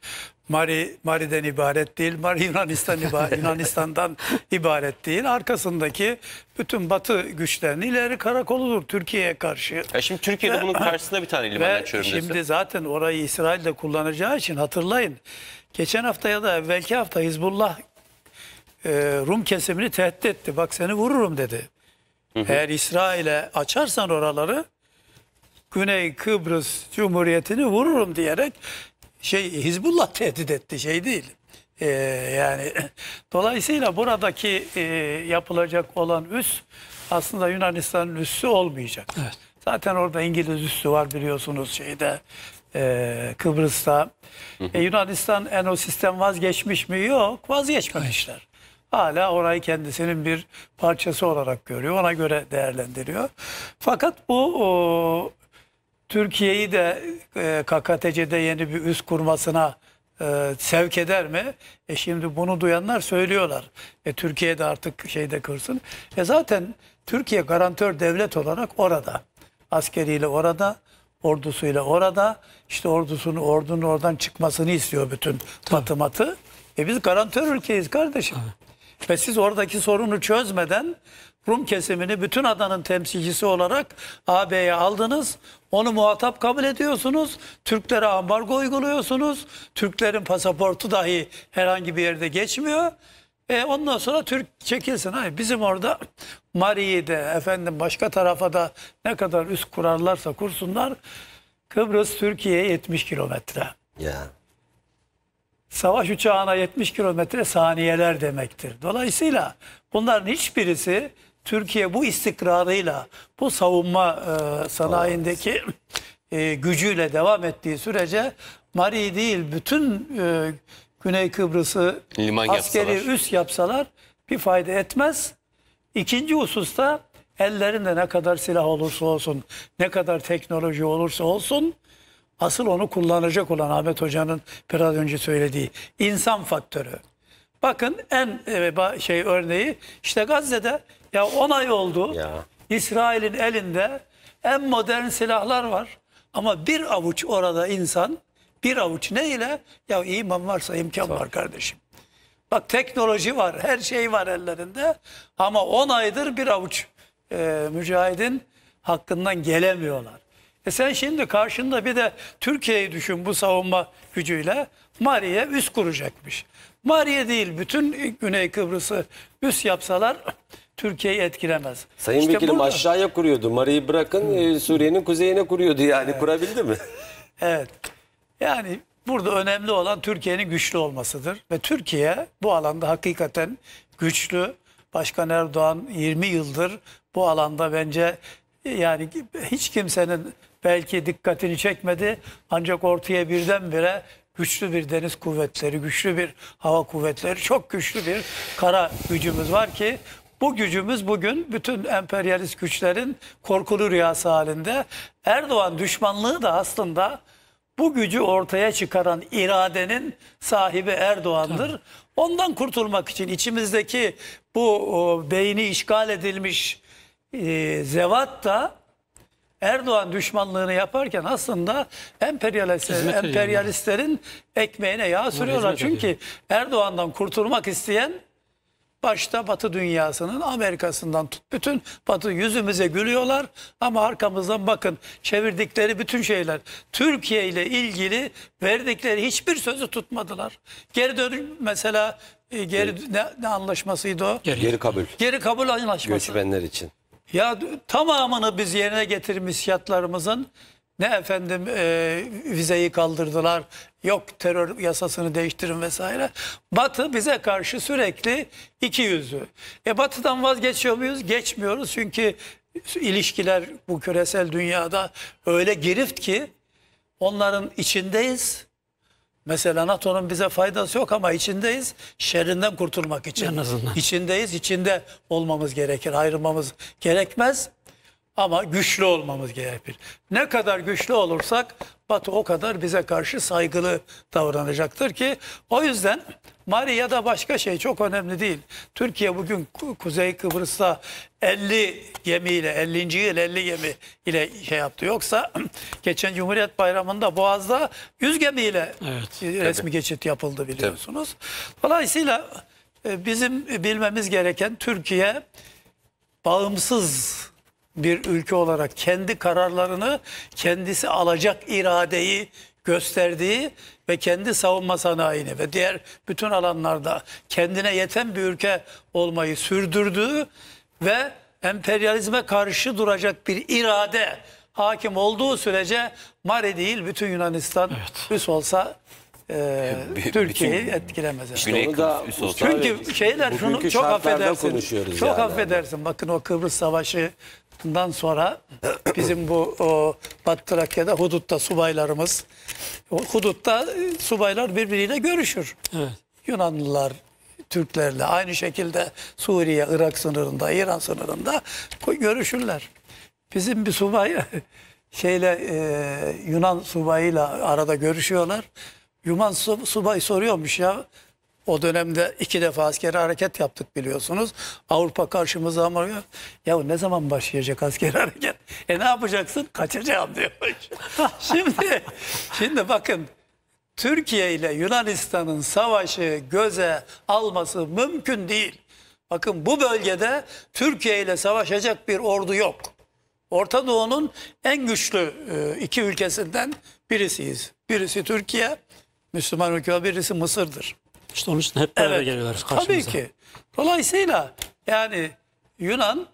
Mari Mari'den ibaret değil. Mari Yunanistan ibaret, Yunanistan'dan ibaret değil. Arkasındaki bütün Batı güçlerinin ileri karakoludur Türkiye'ye karşı. Ya e şimdi Türkiye'de ve, bunun karşısında bir tane liman açıyorum. Şimdi desin. zaten orayı İsrail de kullanacağı için hatırlayın. Geçen hafta ya da evvelki hafta Hizbullah e, Rum kesimini tehdit etti. Bak seni vururum dedi. Hı hı. Eğer İsrail'e açarsan oraları Güney Kıbrıs Cumhuriyeti'ni vururum diyerek şey Hizbullah tehdit etti şey değil. Ee, yani dolayısıyla buradaki e, yapılacak olan üs aslında Yunanistan'ın üssü olmayacak. Evet. Zaten orada İngiliz üssü var biliyorsunuz şeyde e, Kıbrıs'ta. E, Yunanistan en o sistem vazgeçmiş mi? Yok vazgeçmemişler. Hala orayı kendisinin bir parçası olarak görüyor. Ona göre değerlendiriyor. Fakat bu o, Türkiye'yi de e, KKTC'de yeni bir üst kurmasına e, sevk eder mi? E şimdi bunu duyanlar söylüyorlar. E Türkiye'de artık şeyde kırsın. E zaten Türkiye garantör devlet olarak orada. Askeriyle orada, ordusuyla orada. İşte ordusunun ordunun oradan çıkmasını istiyor bütün Tabii. batı matı. E biz garantör ülkeyiz kardeşim. Tabii. Ve siz oradaki sorunu çözmeden Rum kesimini bütün adanın temsilcisi olarak AB'ye aldınız. Onu muhatap kabul ediyorsunuz. Türklere ambargo uyguluyorsunuz. Türklerin pasaportu dahi herhangi bir yerde geçmiyor. E ondan sonra Türk çekilsin. Hayır, bizim orada Mari'yi de efendim başka tarafa da ne kadar üst kurarlarsa kursunlar. Kıbrıs Türkiye'ye 70 kilometre. Ya. Savaş uçağına 70 kilometre saniyeler demektir. Dolayısıyla bunların hiçbirisi Türkiye bu istikrarıyla, bu savunma e, sanayindeki e, gücüyle devam ettiği sürece Mari değil bütün e, Güney Kıbrıs'ı askeri yapsalar. üs yapsalar bir fayda etmez. İkinci hususta ellerinde ne kadar silah olursa olsun, ne kadar teknoloji olursa olsun asıl onu kullanacak olan Ahmet Hoca'nın biraz önce söylediği insan faktörü. Bakın en e, şey örneği işte Gazze'de ya 10 ay oldu. Ya. İsrail'in elinde en modern silahlar var. Ama bir avuç orada insan bir avuç neyle? ile? Ya iman varsa imkan Tabii. var kardeşim. Bak teknoloji var, her şey var ellerinde. Ama 10 aydır bir avuç e, mücahidin hakkından gelemiyorlar. E sen şimdi karşında bir de Türkiye'yi düşün bu savunma gücüyle. Mariye üst kuracakmış. Mariye değil bütün Güney Kıbrıs'ı üst yapsalar Türkiye'yi etkilemez. Sayın işte Vekilim burada... aşağıya kuruyordu. Mari'yi bırakın hmm. Suriye'nin kuzeyine kuruyordu yani. Evet. Kurabildi mi? evet. Yani burada önemli olan Türkiye'nin güçlü olmasıdır. Ve Türkiye bu alanda hakikaten güçlü. Başkan Erdoğan 20 yıldır bu alanda bence e, yani hiç kimsenin belki dikkatini çekmedi. Ancak ortaya birdenbire güçlü bir deniz kuvvetleri, güçlü bir hava kuvvetleri, çok güçlü bir kara gücümüz var ki bu gücümüz bugün bütün emperyalist güçlerin korkulu rüyası halinde. Erdoğan düşmanlığı da aslında bu gücü ortaya çıkaran iradenin sahibi Erdoğan'dır. Ondan kurtulmak için içimizdeki bu o, beyni işgal edilmiş e, zevat da Erdoğan düşmanlığını yaparken aslında emperyalistlerin, emperyalistlerin ekmeğine yağ sürüyorlar. Çünkü Erdoğan'dan kurtulmak isteyen Başta Batı dünyasının Amerika'sından tut bütün Batı yüzümüze gülüyorlar ama arkamızdan bakın çevirdikleri bütün şeyler Türkiye ile ilgili verdikleri hiçbir sözü tutmadılar. Geri dön mesela e, geri ne, ne anlaşmasıydı o? Geri, geri kabul. Geri kabul anlaşması. Göçmenler için. Ya tamamını biz yerine getirmiş şartlarımızın ne efendim e, vizeyi kaldırdılar, Yok terör yasasını değiştirin vesaire. Batı bize karşı sürekli iki yüzü. E batıdan vazgeçiyor muyuz? Geçmiyoruz çünkü ilişkiler bu küresel dünyada öyle girift ki onların içindeyiz. Mesela NATO'nun bize faydası yok ama içindeyiz. Şerrinden kurtulmak için. En azından. İçindeyiz. içinde olmamız gerekir. Ayrılmamız gerekmez. Ama güçlü olmamız gerekir. Ne kadar güçlü olursak Batı o kadar bize karşı saygılı davranacaktır ki o yüzden Mali ya da başka şey çok önemli değil. Türkiye bugün Kuzey Kıbrıs'ta 50 gemiyle 50. yıl 50 gemi ile şey yaptı. Yoksa geçen Cumhuriyet Bayramı'nda Boğaz'da 100 gemiyle evet, e, resmi tabii. geçit yapıldı biliyorsunuz. Tabii. Dolayısıyla e, bizim bilmemiz gereken Türkiye bağımsız bir ülke olarak kendi kararlarını kendisi alacak iradeyi gösterdiği ve kendi savunma sanayini ve diğer bütün alanlarda kendine yeten bir ülke olmayı sürdürdüğü ve emperyalizme karşı duracak bir irade hakim olduğu sürece Mare değil bütün Yunanistan evet. üs olsa e, Türkiye'yi etkilemez. Yani. İşte onu da Çünkü şey. şeyler şunu çok affedersin. Çok yani. affedersin. Bakın o Kıbrıs Savaşı Bundan sonra bizim bu o, Batı Trakya'da hudutta subaylarımız, hudutta e, subaylar birbiriyle görüşür. Evet. Yunanlılar, Türklerle aynı şekilde Suriye, Irak sınırında, İran sınırında görüşürler. Bizim bir subay şeyle e, Yunan subayıyla arada görüşüyorlar. Yunan subay soruyormuş ya o dönemde iki defa askeri hareket yaptık biliyorsunuz. Avrupa karşımıza ama ya ne zaman başlayacak askeri hareket? E ne yapacaksın? Kaçacağım diyor. şimdi şimdi bakın Türkiye ile Yunanistan'ın savaşı göze alması mümkün değil. Bakın bu bölgede Türkiye ile savaşacak bir ordu yok. Orta Doğu'nun en güçlü e, iki ülkesinden birisiyiz. Birisi Türkiye, Müslüman ülke birisi Mısır'dır. İşte onun için hep beraber evet, geliyorlar karşımıza. Tabii ki. Dolayısıyla yani Yunan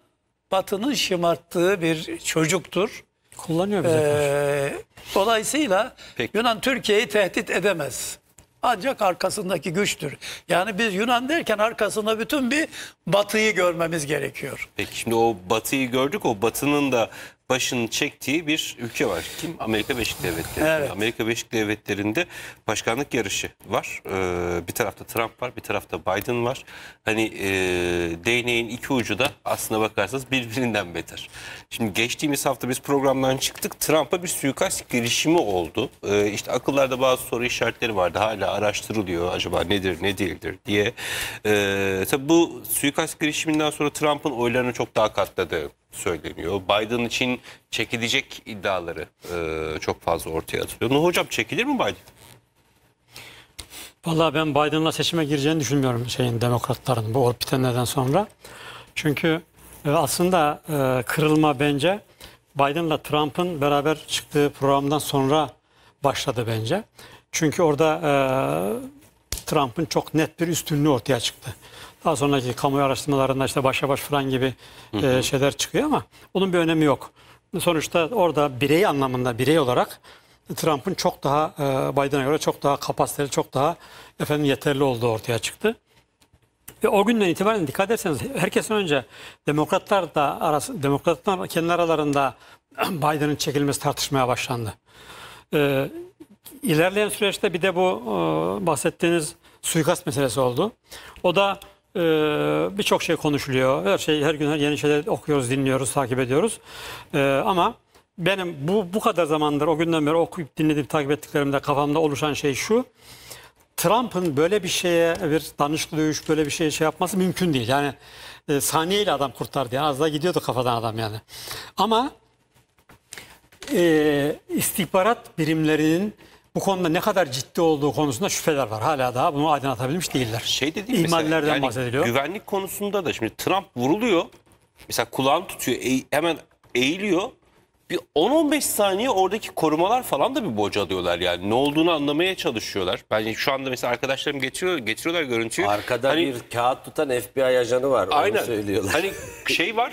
Batı'nın şımarttığı bir çocuktur. Kullanıyor bize ee, Dolayısıyla Peki. Yunan Türkiye'yi tehdit edemez. Ancak arkasındaki güçtür. Yani biz Yunan derken arkasında bütün bir batıyı görmemiz gerekiyor. Peki şimdi o batıyı gördük. O batının da başını çektiği bir ülke var. Kim? Amerika Beşik Devletleri. Evet. Amerika Beşik Devletleri'nde başkanlık yarışı var. Ee, bir tarafta Trump var, bir tarafta Biden var. Hani e, değneğin iki ucu da aslına bakarsanız birbirinden beter. Şimdi geçtiğimiz hafta biz programdan çıktık. Trump'a bir suikast girişimi oldu. Ee, işte akıllarda bazı soru işaretleri vardı. Hala araştırılıyor acaba nedir ne değildir diye. Ee, tabii bu suikast girişiminden sonra Trump'ın oylarını çok daha katladı söyleniyor. Biden için çekilecek iddiaları e, çok fazla ortaya atılıyor. Ne hocam çekilir mi Biden? Vallahi ben Biden'la seçime gireceğini düşünmüyorum şeyin demokratların bu olup bitenlerden sonra. Çünkü ee, aslında e, kırılma bence Biden'la Trump'ın beraber çıktığı programdan sonra başladı bence. Çünkü orada e, Trump'ın çok net bir üstünlüğü ortaya çıktı. Daha sonraki kamuoyu araştırmalarında işte başa baş falan gibi hı e, hı. şeyler çıkıyor ama onun bir önemi yok. Sonuçta orada birey anlamında birey olarak Trump'ın çok daha Biden'a göre çok daha kapasiteli, çok daha efendim yeterli olduğu ortaya çıktı. Ve o günden itibaren dikkat ederseniz herkesten önce demokratlar da arası, demokratlar kendi aralarında Biden'ın çekilmesi tartışmaya başlandı. Ee, ilerleyen süreçte bir de bu e, bahsettiğiniz suikast meselesi oldu. O da e, birçok şey konuşuluyor. Her şey her gün her yeni şeyler okuyoruz, dinliyoruz, takip ediyoruz. E, ama benim bu bu kadar zamandır o günden beri okuyup dinledim, takip ettiklerimde kafamda oluşan şey şu. Trump'ın böyle bir şeye bir danışıklı dövüş böyle bir şeye şey yapması mümkün değil. Yani e, saniyeyle adam kurtardı. Yani az daha gidiyordu kafadan adam yani. Ama e, istihbarat birimlerinin bu konuda ne kadar ciddi olduğu konusunda şüpheler var. Hala daha bunu aydınlatabilmiş değiller. Şey de değil İhmallerden mesela, yani bahsediliyor. Güvenlik konusunda da şimdi Trump vuruluyor. Mesela kulağını tutuyor hemen eğiliyor bir 10-15 saniye oradaki korumalar falan da bir bocalıyorlar yani. Ne olduğunu anlamaya çalışıyorlar. Ben şu anda mesela arkadaşlarım getiriyor, getiriyorlar görüntüyü. Arkada hani, bir kağıt tutan FBI ajanı var. Aynen. Onu söylüyorlar. Hani şey var.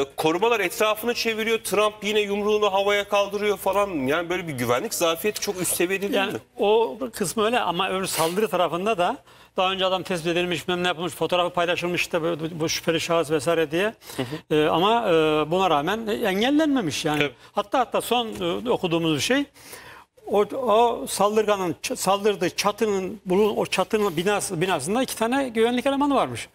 e, korumalar etrafını çeviriyor. Trump yine yumruğunu havaya kaldırıyor falan. Yani böyle bir güvenlik zafiyeti çok üst seviyede değil yani, mi? O kısmı öyle ama öbür saldırı tarafında da daha önce adam tespit edilmiş, ne yapılmış, fotoğrafı paylaşılmış işte bu, bu şüpheli şahıs vesaire diye. E, ama e, buna rağmen engellenmemiş yani. Tabii. Hatta hatta son e, okuduğumuz bir şey o, o saldırganın saldırdığı çatının bulun o çatının binası binasında iki tane güvenlik elemanı varmış.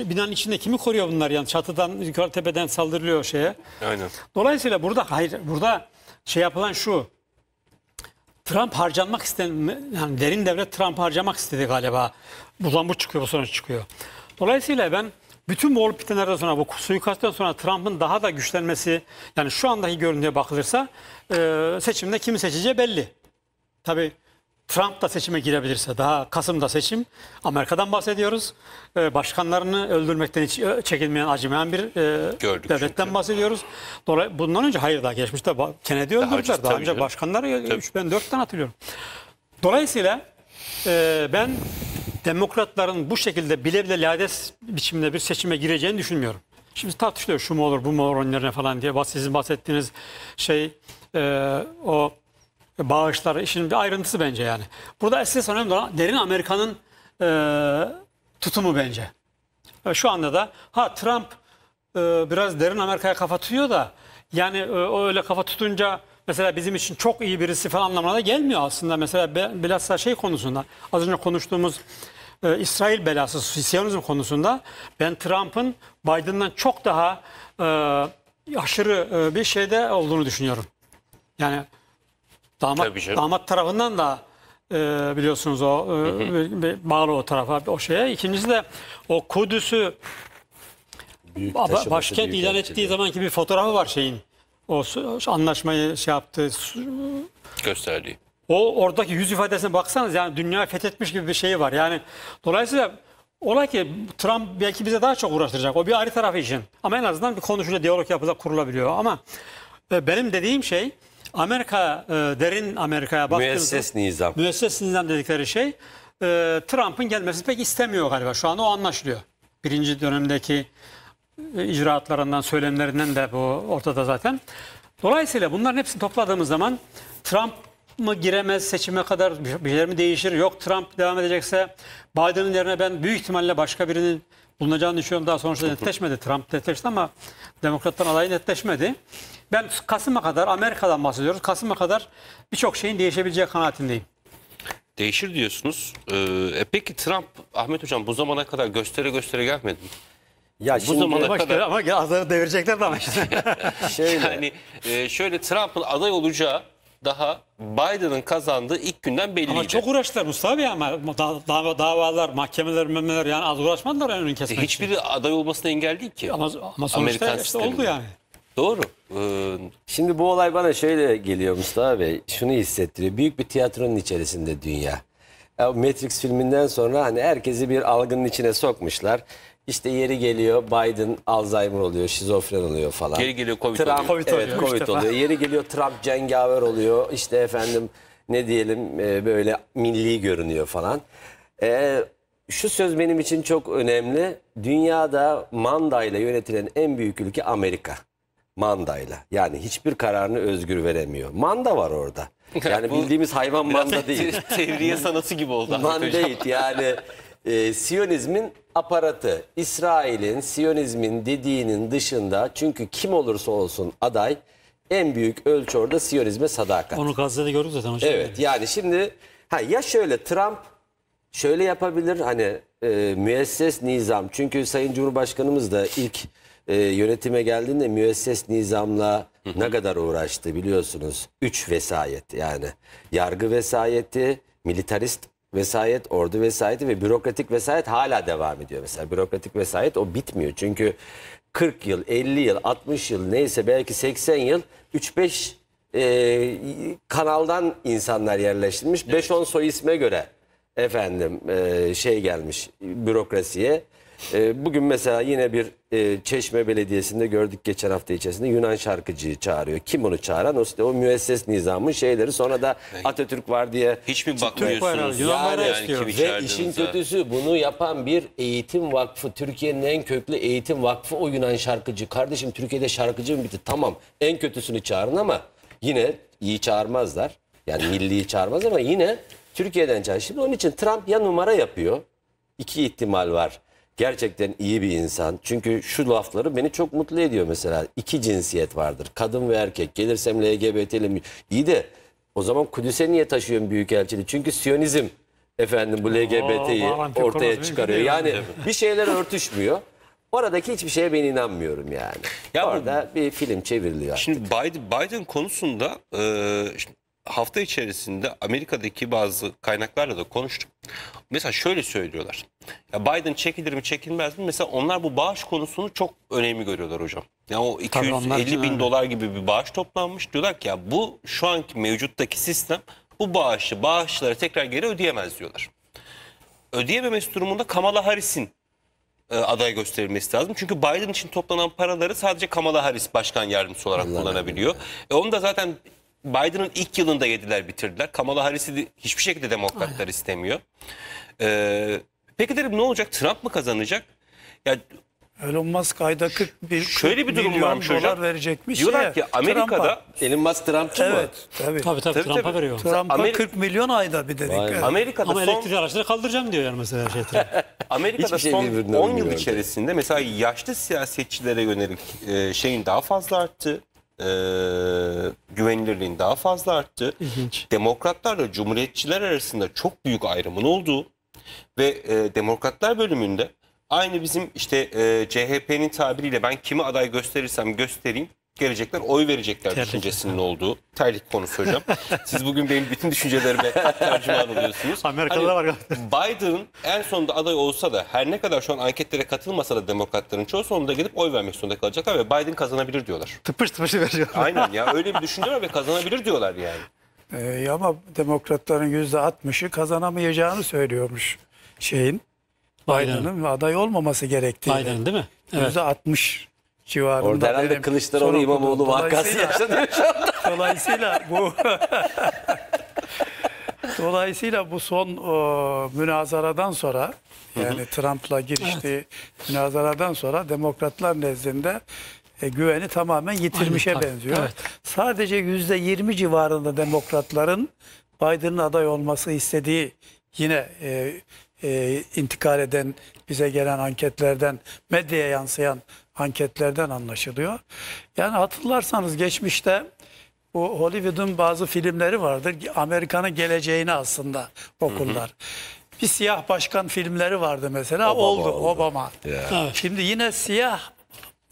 Binanın içinde kimi koruyor bunlar yani çatıdan yukarı tepeden saldırılıyor şeye. Aynen. Dolayısıyla burada hayır burada şey yapılan şu Trump harcanmak istedi. Yani derin devlet Trump harcamak istedi galiba. Buradan bu çıkıyor, bu sonuç çıkıyor. Dolayısıyla ben bütün bu olup bitenlerden sonra bu suikastten sonra Trump'ın daha da güçlenmesi yani şu andaki görüntüye bakılırsa e, seçimde kimi seçeceği belli. Tabii Trump da seçime girebilirse daha Kasım'da seçim Amerika'dan bahsediyoruz. Ee, başkanlarını öldürmekten hiç çekinmeyen, acımayan bir e, Gördük devletten çünkü. bahsediyoruz. Dolayısıyla bundan önce hayır daha geçmişte Kennedy öldürdüler. Daha, önce, başkanları 3 ben 4 tane hatırlıyorum. Dolayısıyla e, ben demokratların bu şekilde bile bile lades biçimde bir seçime gireceğini düşünmüyorum. Şimdi tartışılıyor şu mu olur bu mu olur önlerine falan diye. Sizin bahsettiğiniz şey e, o bağışlar işin bir ayrıntısı bence yani. Burada esas önemli olan derin Amerika'nın e, tutumu bence. E, şu anda da ha Trump e, biraz derin Amerika'ya kafa tutuyor da yani e, öyle kafa tutunca mesela bizim için çok iyi birisi falan anlamına da gelmiyor aslında. Mesela be, bilhassa şey konusunda az önce konuştuğumuz e, İsrail belası, Siyonizm konusunda ben Trump'ın Biden'dan çok daha e, aşırı e, bir şeyde olduğunu düşünüyorum. Yani Damat, Tabii canım. damat tarafından da e, biliyorsunuz o e, bağlı o tarafa o şeye. İkincisi de o Kudüs'ü başkent büyük ilan ölçüde. ettiği zamanki bir fotoğrafı var şeyin. O anlaşmayı şey yaptı. gösterdi O oradaki yüz ifadesine baksanız yani dünya fethetmiş gibi bir şey var. Yani dolayısıyla olay ki Trump belki bize daha çok uğraştıracak. O bir ayrı tarafı için. Ama en azından bir konuşuyla diyalog yapıda kurulabiliyor. Ama e, benim dediğim şey Amerika e, derin Amerika'ya baktığınızda müesses nizam. müesses nizam dedikleri şey e, Trump'ın gelmesini pek istemiyor galiba. Şu anda o anlaşılıyor. Birinci dönemdeki e, icraatlarından, söylemlerinden de bu ortada zaten. Dolayısıyla bunların hepsini topladığımız zaman Trump mı giremez seçime kadar bir şeyler mi değişir? Yok Trump devam edecekse Biden'ın yerine ben büyük ihtimalle başka birinin bulunacağını düşünüyorum. Daha sonuçta netleşmedi. Trump netleşti ama Demokrattan adayı netleşmedi. Ben Kasım'a kadar Amerika'dan bahsediyoruz. Kasım'a kadar birçok şeyin değişebileceği kanaatindeyim. Değişir diyorsunuz. Ee, e, peki Trump, Ahmet Hocam bu zamana kadar göstere göstere gelmedi mi? Ya bu zamana kadar ama azları devirecekler de ama işte. şöyle. Yani e, şöyle Trump'ın aday olacağı daha Biden'ın kazandığı ilk günden belliydi. Ama çok uğraştılar Mustafa abi ama da, da, davalar, mahkemeler, memeler yani az uğraşmadılar önünü kesmek e, Hiçbiri için. aday olmasına engel değil ki. Ama, ama sonuçta Amerikan işte oldu yani. Doğru. Ee... Şimdi bu olay bana şöyle geliyor Mustafa Bey. Şunu hissettiriyor. Büyük bir tiyatronun içerisinde dünya. Matrix filminden sonra hani herkesi bir algının içine sokmuşlar. İşte yeri geliyor Biden Alzheimer oluyor, şizofren oluyor falan. Yeri geliyor Covid Trump, oluyor. Covid evet, oluyor. Covid oluyor. Yeri geliyor Trump cengaver oluyor. İşte efendim ne diyelim e, böyle milli görünüyor falan. Ee, şu söz benim için çok önemli. Dünyada mandayla yönetilen en büyük ülke Amerika mandayla. Yani hiçbir kararını özgür veremiyor. Manda var orada. Yani bildiğimiz hayvan manda değil. Tevriye sanatı gibi oldu. Mandate yani e, Siyonizmin aparatı. İsrail'in Siyonizmin dediğinin dışında çünkü kim olursa olsun aday en büyük ölçü orada Siyonizme sadakat. Onu gazetede gördük zaten hocam. Evet yani şimdi ha, ya şöyle Trump şöyle yapabilir hani e, müesses nizam. Çünkü Sayın Cumhurbaşkanımız da ilk e, yönetime geldiğinde müesses nizamla ne kadar uğraştı biliyorsunuz. Üç vesayet yani. Yargı vesayeti, militarist vesayet, ordu vesayeti ve bürokratik vesayet hala devam ediyor. Mesela bürokratik vesayet o bitmiyor. Çünkü 40 yıl, 50 yıl, 60 yıl neyse belki 80 yıl 3-5 e, kanaldan insanlar yerleştirilmiş. Evet. 5-10 soy isme göre efendim e, şey gelmiş bürokrasiye. E, bugün mesela yine bir e, Çeşme Belediyesi'nde gördük geçen hafta içerisinde Yunan şarkıcıyı çağırıyor. Kim onu çağıran? O, işte, o müesses nizamın şeyleri. Sonra da Atatürk var diye. Hiç mi bakmıyorsunuz? Yunan bayrağı yani, istiyor. Ve işin kötüsü bunu yapan bir eğitim vakfı. Türkiye'nin en köklü eğitim vakfı o Yunan şarkıcı. Kardeşim Türkiye'de şarkıcı mı bitti? Tamam en kötüsünü çağırın ama yine iyi çağırmazlar. Yani milliyi çağırmaz ama yine Türkiye'den çağır. Şimdi onun için Trump ya numara yapıyor. İki ihtimal var gerçekten iyi bir insan. Çünkü şu lafları beni çok mutlu ediyor mesela. İki cinsiyet vardır. Kadın ve erkek. Gelirsem LGBT'li iyi de o zaman Kudüs'e niye taşıyorsun büyükelçiliği? Çünkü Siyonizm efendim bu LGBT'yi ortaya çıkarıyor. Yani bir şeyler örtüşmüyor. Oradaki hiçbir şeye ben inanmıyorum yani. Ya Orada bu, bir film çevriliyor. Şimdi Biden, Biden konusunda e, hafta içerisinde Amerika'daki bazı kaynaklarla da konuştum. Mesela şöyle söylüyorlar. Ya Biden çekilir mi çekilmez mi? Mesela onlar bu bağış konusunu çok önemli görüyorlar hocam. Ya o 250 bin dolar gibi bir bağış toplanmış. Diyorlar ki ya bu şu anki mevcuttaki sistem bu bağışı bağışçılara tekrar geri ödeyemez diyorlar. Ödeyememesi durumunda Kamala Harris'in e, aday gösterilmesi lazım. Çünkü Biden için toplanan paraları sadece Kamala Harris başkan yardımcısı olarak Allah kullanabiliyor. E, onu da zaten Biden'ın ilk yılında yediler bitirdiler. Kamala Harris'i hiçbir şekilde demokratlar Aynen. istemiyor. Ee, Peki derim ne olacak? Trump mı kazanacak? Ya Elon Musk ayda 41 şöyle bir durum varmış hocam. verecekmiş Diyorlar ki Amerika'da Elon Musk Trump'çı evet, mı? Evet. Tabii tabii, tabii, tabii Trump'a veriyor. Trump'a Amerika... 40 milyon ayda bir dedik. Evet. Amerika'da Ama son... elektrikli araçları kaldıracağım diyor yani mesela şey, şey Amerika'da Hiçbir son 10 yıl içerisinde mesela yaşlı siyasetçilere yönelik e, şeyin daha fazla arttı e, güvenilirliğin daha fazla arttı. İlginç. Demokratlarla cumhuriyetçiler arasında çok büyük ayrımın olduğu ve e, Demokratlar bölümünde aynı bizim işte e, CHP'nin tabiriyle ben kimi aday gösterirsem göstereyim gelecekler oy verecekler terlik. düşüncesinin olduğu terlik konusu hocam. Siz bugün benim bütün düşüncelerime tercüman oluyorsunuz. Amerika'da hani, var. Biden en sonunda aday olsa da her ne kadar şu an anketlere katılmasa da demokratların çoğu sonunda gidip oy vermek zorunda kalacaklar ve Biden kazanabilir diyorlar. Tıpış tıpış veriyorlar. Aynen ya öyle bir düşünce var ve kazanabilir diyorlar yani. Ee, ama demokratların %60'ı kazanamayacağını söylüyormuş şeyin Biden'ın ve aday olmaması gerektiği. Biden değil mi? Evet. %60 civarında. Orada herhalde benim Kılıçdaroğlu son İmamoğlu okuduğum. vakası Dolayısıyla- yaşanıyor şu anda. Dolayısıyla bu Dolayısıyla bu son e, münazaradan sonra yani Trump'la giriştiği münazaradan sonra demokratlar nezdinde e, güveni tamamen yitirmişe Aynen, benziyor. evet. Sadece yüzde yirmi civarında demokratların Biden'ın aday olması istediği yine e, e, intikal eden, bize gelen anketlerden, medyaya yansıyan anketlerden anlaşılıyor. Yani hatırlarsanız geçmişte bu Hollywood'un bazı filmleri vardır. Amerika'nın geleceğini aslında okurlar. Bir siyah başkan filmleri vardı mesela. Obama oldu, oldu Obama. Yeah. Şimdi yine siyah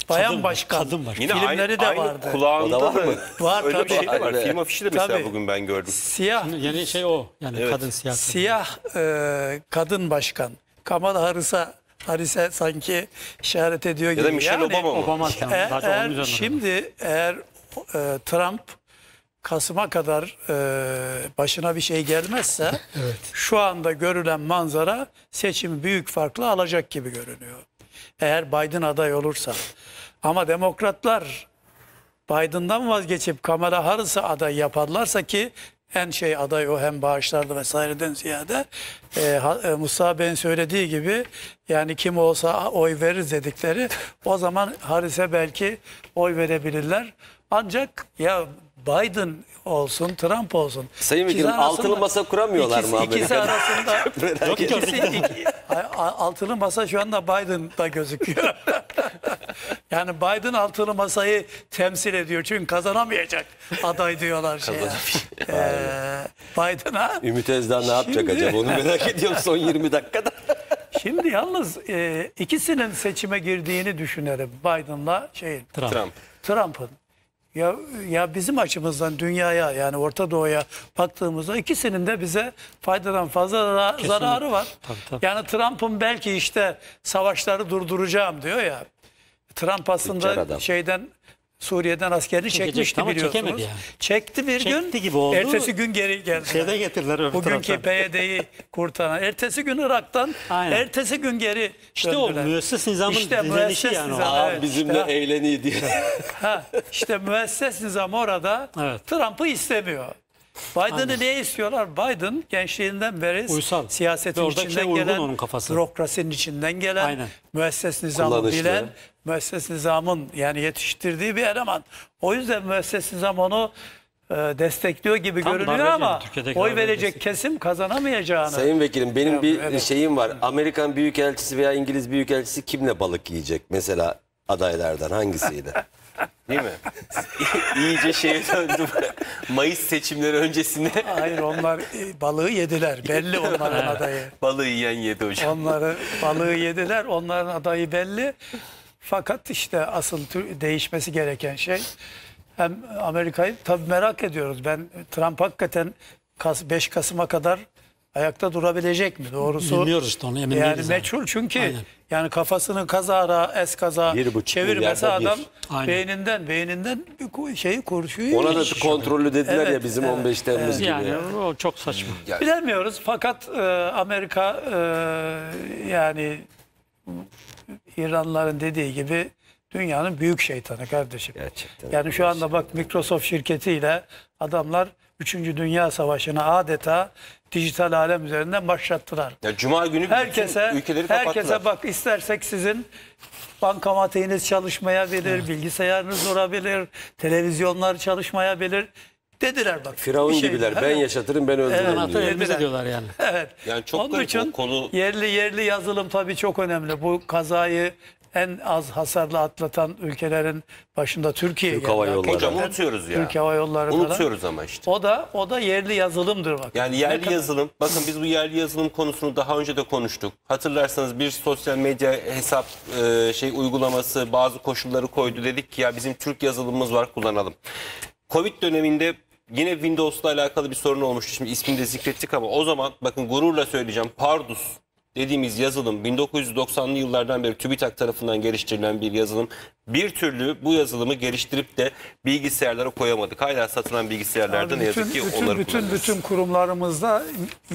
Bayan Başkan. Kadın Başkan. Yine Filmleri aynı, de aynı vardı. kulağında o da var mı? var Öyle tabii. Bir şey var. Film afişi de mesela tabii. bugün ben gördüm. Siyah. yeni şey o. Yani evet. kadın siyah. Siyah e, kadın başkan. Kamal Harris'a Harris'e sanki işaret ediyor gibi. Ya da Michelle yani, Obama mı? Obama. E, eğer, şimdi eğer e, Trump Kasım'a kadar e, başına bir şey gelmezse evet. şu anda görülen manzara seçimi büyük farklı alacak gibi görünüyor. Eğer Biden aday olursa. Ama demokratlar Biden'dan vazgeçip Kamala Harris'e aday yaparlarsa ki en şey aday o hem bağışlarda vesaireden ziyade e, e Musa Bey'in söylediği gibi yani kim olsa oy verir dedikleri o zaman Haris'e belki oy verebilirler. Ancak ya Biden olsun, Trump olsun. Sayın Vekilim altılı masa kuramıyorlar ikisi, mı Amerika'da? İkisi arasında. Çok ikisi, iki, altılı masa şu anda Biden'da gözüküyor. yani Biden altılı masayı temsil ediyor. Çünkü kazanamayacak aday diyorlar şeye. ee, Biden'a. Ümit Özdağ ne yapacak Şimdi... acaba? Onu merak ediyorum son 20 dakikada. Şimdi yalnız e, ikisinin seçime girdiğini düşünerim. Biden'la şeyin. Trump. Trump'ın. Trump ya, ya bizim açımızdan dünyaya yani Orta Doğu'ya baktığımızda ikisinin de bize faydadan fazla zara zararı var. Tabii, tabii. Yani Trump'ın belki işte savaşları durduracağım diyor ya. Trump aslında şeyden Suriye'den askerini Çekecek, çekmişti ama biliyorsunuz. Çekemedi yani. Çekti bir Çekti gün. gibi oldu. Ertesi gün geri geldi. Şeyde getirdiler öbür Bugünkü PYD'yi kurtaran. Ertesi gün Irak'tan, Aynen. ertesi gün geri İşte döndüler. o müesses nizamın İşte direnişi yani. Nizam, Aa, evet, bizimle işte, eğleni diye. ha, işte müesses nizam orada evet. Trump'ı istemiyor. Biden'ı ne istiyorlar? Biden gençliğinden beri Uysal. siyasetin içinden şey gelen, bürokrasinin içinden gelen, müesses nizamı bilen, müesses nizamın yani yetiştirdiği bir eleman. O yüzden müesses nizam onu e, destekliyor gibi Tam görünüyor ama oy verecek kesim kazanamayacağını. Sayın Vekilim benim bir evet. şeyim var. Amerikan Büyükelçisi veya İngiliz Büyükelçisi kimle balık yiyecek mesela adaylardan hangisiyle? Değil mi? İyice şeye döndü. Mayıs seçimleri öncesinde. Hayır onlar e, balığı yediler. Belli onların adayı. balığı yiyen yedi hocam. Onları balığı yediler. Onların adayı belli. Fakat işte asıl değişmesi gereken şey hem Amerika'yı tabii merak ediyoruz. Ben Trump hakikaten 5 Kasım'a kadar ayakta durabilecek mi doğrusu? Bilmiyoruz onu emin Yani meçhul abi. çünkü Aynen. yani kafasını kazara es kaza çevirmese adam Aynen. beyninden beyninden bir şeyi kurşuyu Ona da kontrolü dediler evet, ya bizim evet, 15 Temmuz evet. gibi. Yani o çok saçma. Hmm, yani. Bilemiyoruz fakat e, Amerika e, yani İranlıların dediği gibi dünyanın büyük şeytanı kardeşim. Gerçekten. Yani şu anda bak Microsoft şirketiyle adamlar 3. Dünya Savaşı'nı adeta dijital alem üzerinden başlattılar. Ya cuma günü herkese ülkeleri herkese bak istersek sizin bankamatiğiniz çalışmayabilir, bilgisayarınız durabilir, televizyonlar çalışmayabilir. Dediler bak. Firavun şey gibiler. ben yaşatırım ben öldürürüm evet, diyorlar yani. Evet. Yani çok Onun için konu... yerli yerli yazılım tabii çok önemli. Bu kazayı en az hasarla atlatan ülkelerin başında Türkiye. Türk Hava Yolları. Hocam unutuyoruz ya. Türk Hava Yolları Unutuyoruz ama işte. O da o da yerli yazılımdır bak. Yani yerli ne yazılım. Bakın biz bu yerli yazılım konusunu daha önce de konuştuk. Hatırlarsanız bir sosyal medya hesap e, şey uygulaması bazı koşulları koydu dedik ki ya bizim Türk yazılımımız var kullanalım. Covid döneminde Yine Windows'la alakalı bir sorun olmuştu. Şimdi ismini de zikrettik ama o zaman bakın gururla söyleyeceğim. Pardus dediğimiz yazılım 1990'lı yıllardan beri TÜBİTAK tarafından geliştirilen bir yazılım. Bir türlü bu yazılımı geliştirip de bilgisayarlara koyamadık. Hala satılan bilgisayarlarda ne bütün, yazık ki bütün, onları bütün, bütün kurumlarımızda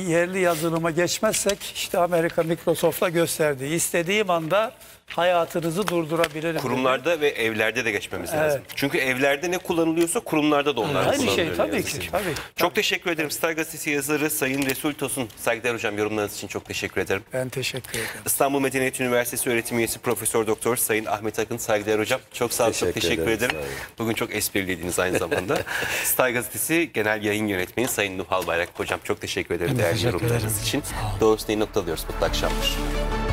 yerli yazılıma geçmezsek işte Amerika Microsoft'a gösterdiği istediğim anda hayatınızı durdurabilirim. Kurumlarda dedi. ve evlerde de geçmemiz evet. lazım. Çünkü evlerde ne kullanılıyorsa kurumlarda da onlar kullanılıyor. Aynı şey tabii ki. Için. Tabii, tabii. Çok teşekkür ederim. Star Gazetesi yazarı Sayın Resul Tosun. Saygılar hocam yorumlarınız için çok teşekkür ederim. Ben teşekkür ederim. İstanbul Medeniyet Üniversitesi öğretim üyesi Profesör Doktor Sayın Ahmet Akın. Saygılar hocam. Çok sağ olun. Teşekkür, çok teşekkür ederim. ederim. Bugün çok espriliydiniz aynı zamanda. Star Gazetesi Genel Yayın Yönetmeni Sayın Nuhal Bayrak hocam. Çok teşekkür ederim değerli yorumlarınız için. Doğrusu neyi noktalıyoruz. Mutlu akşamlar.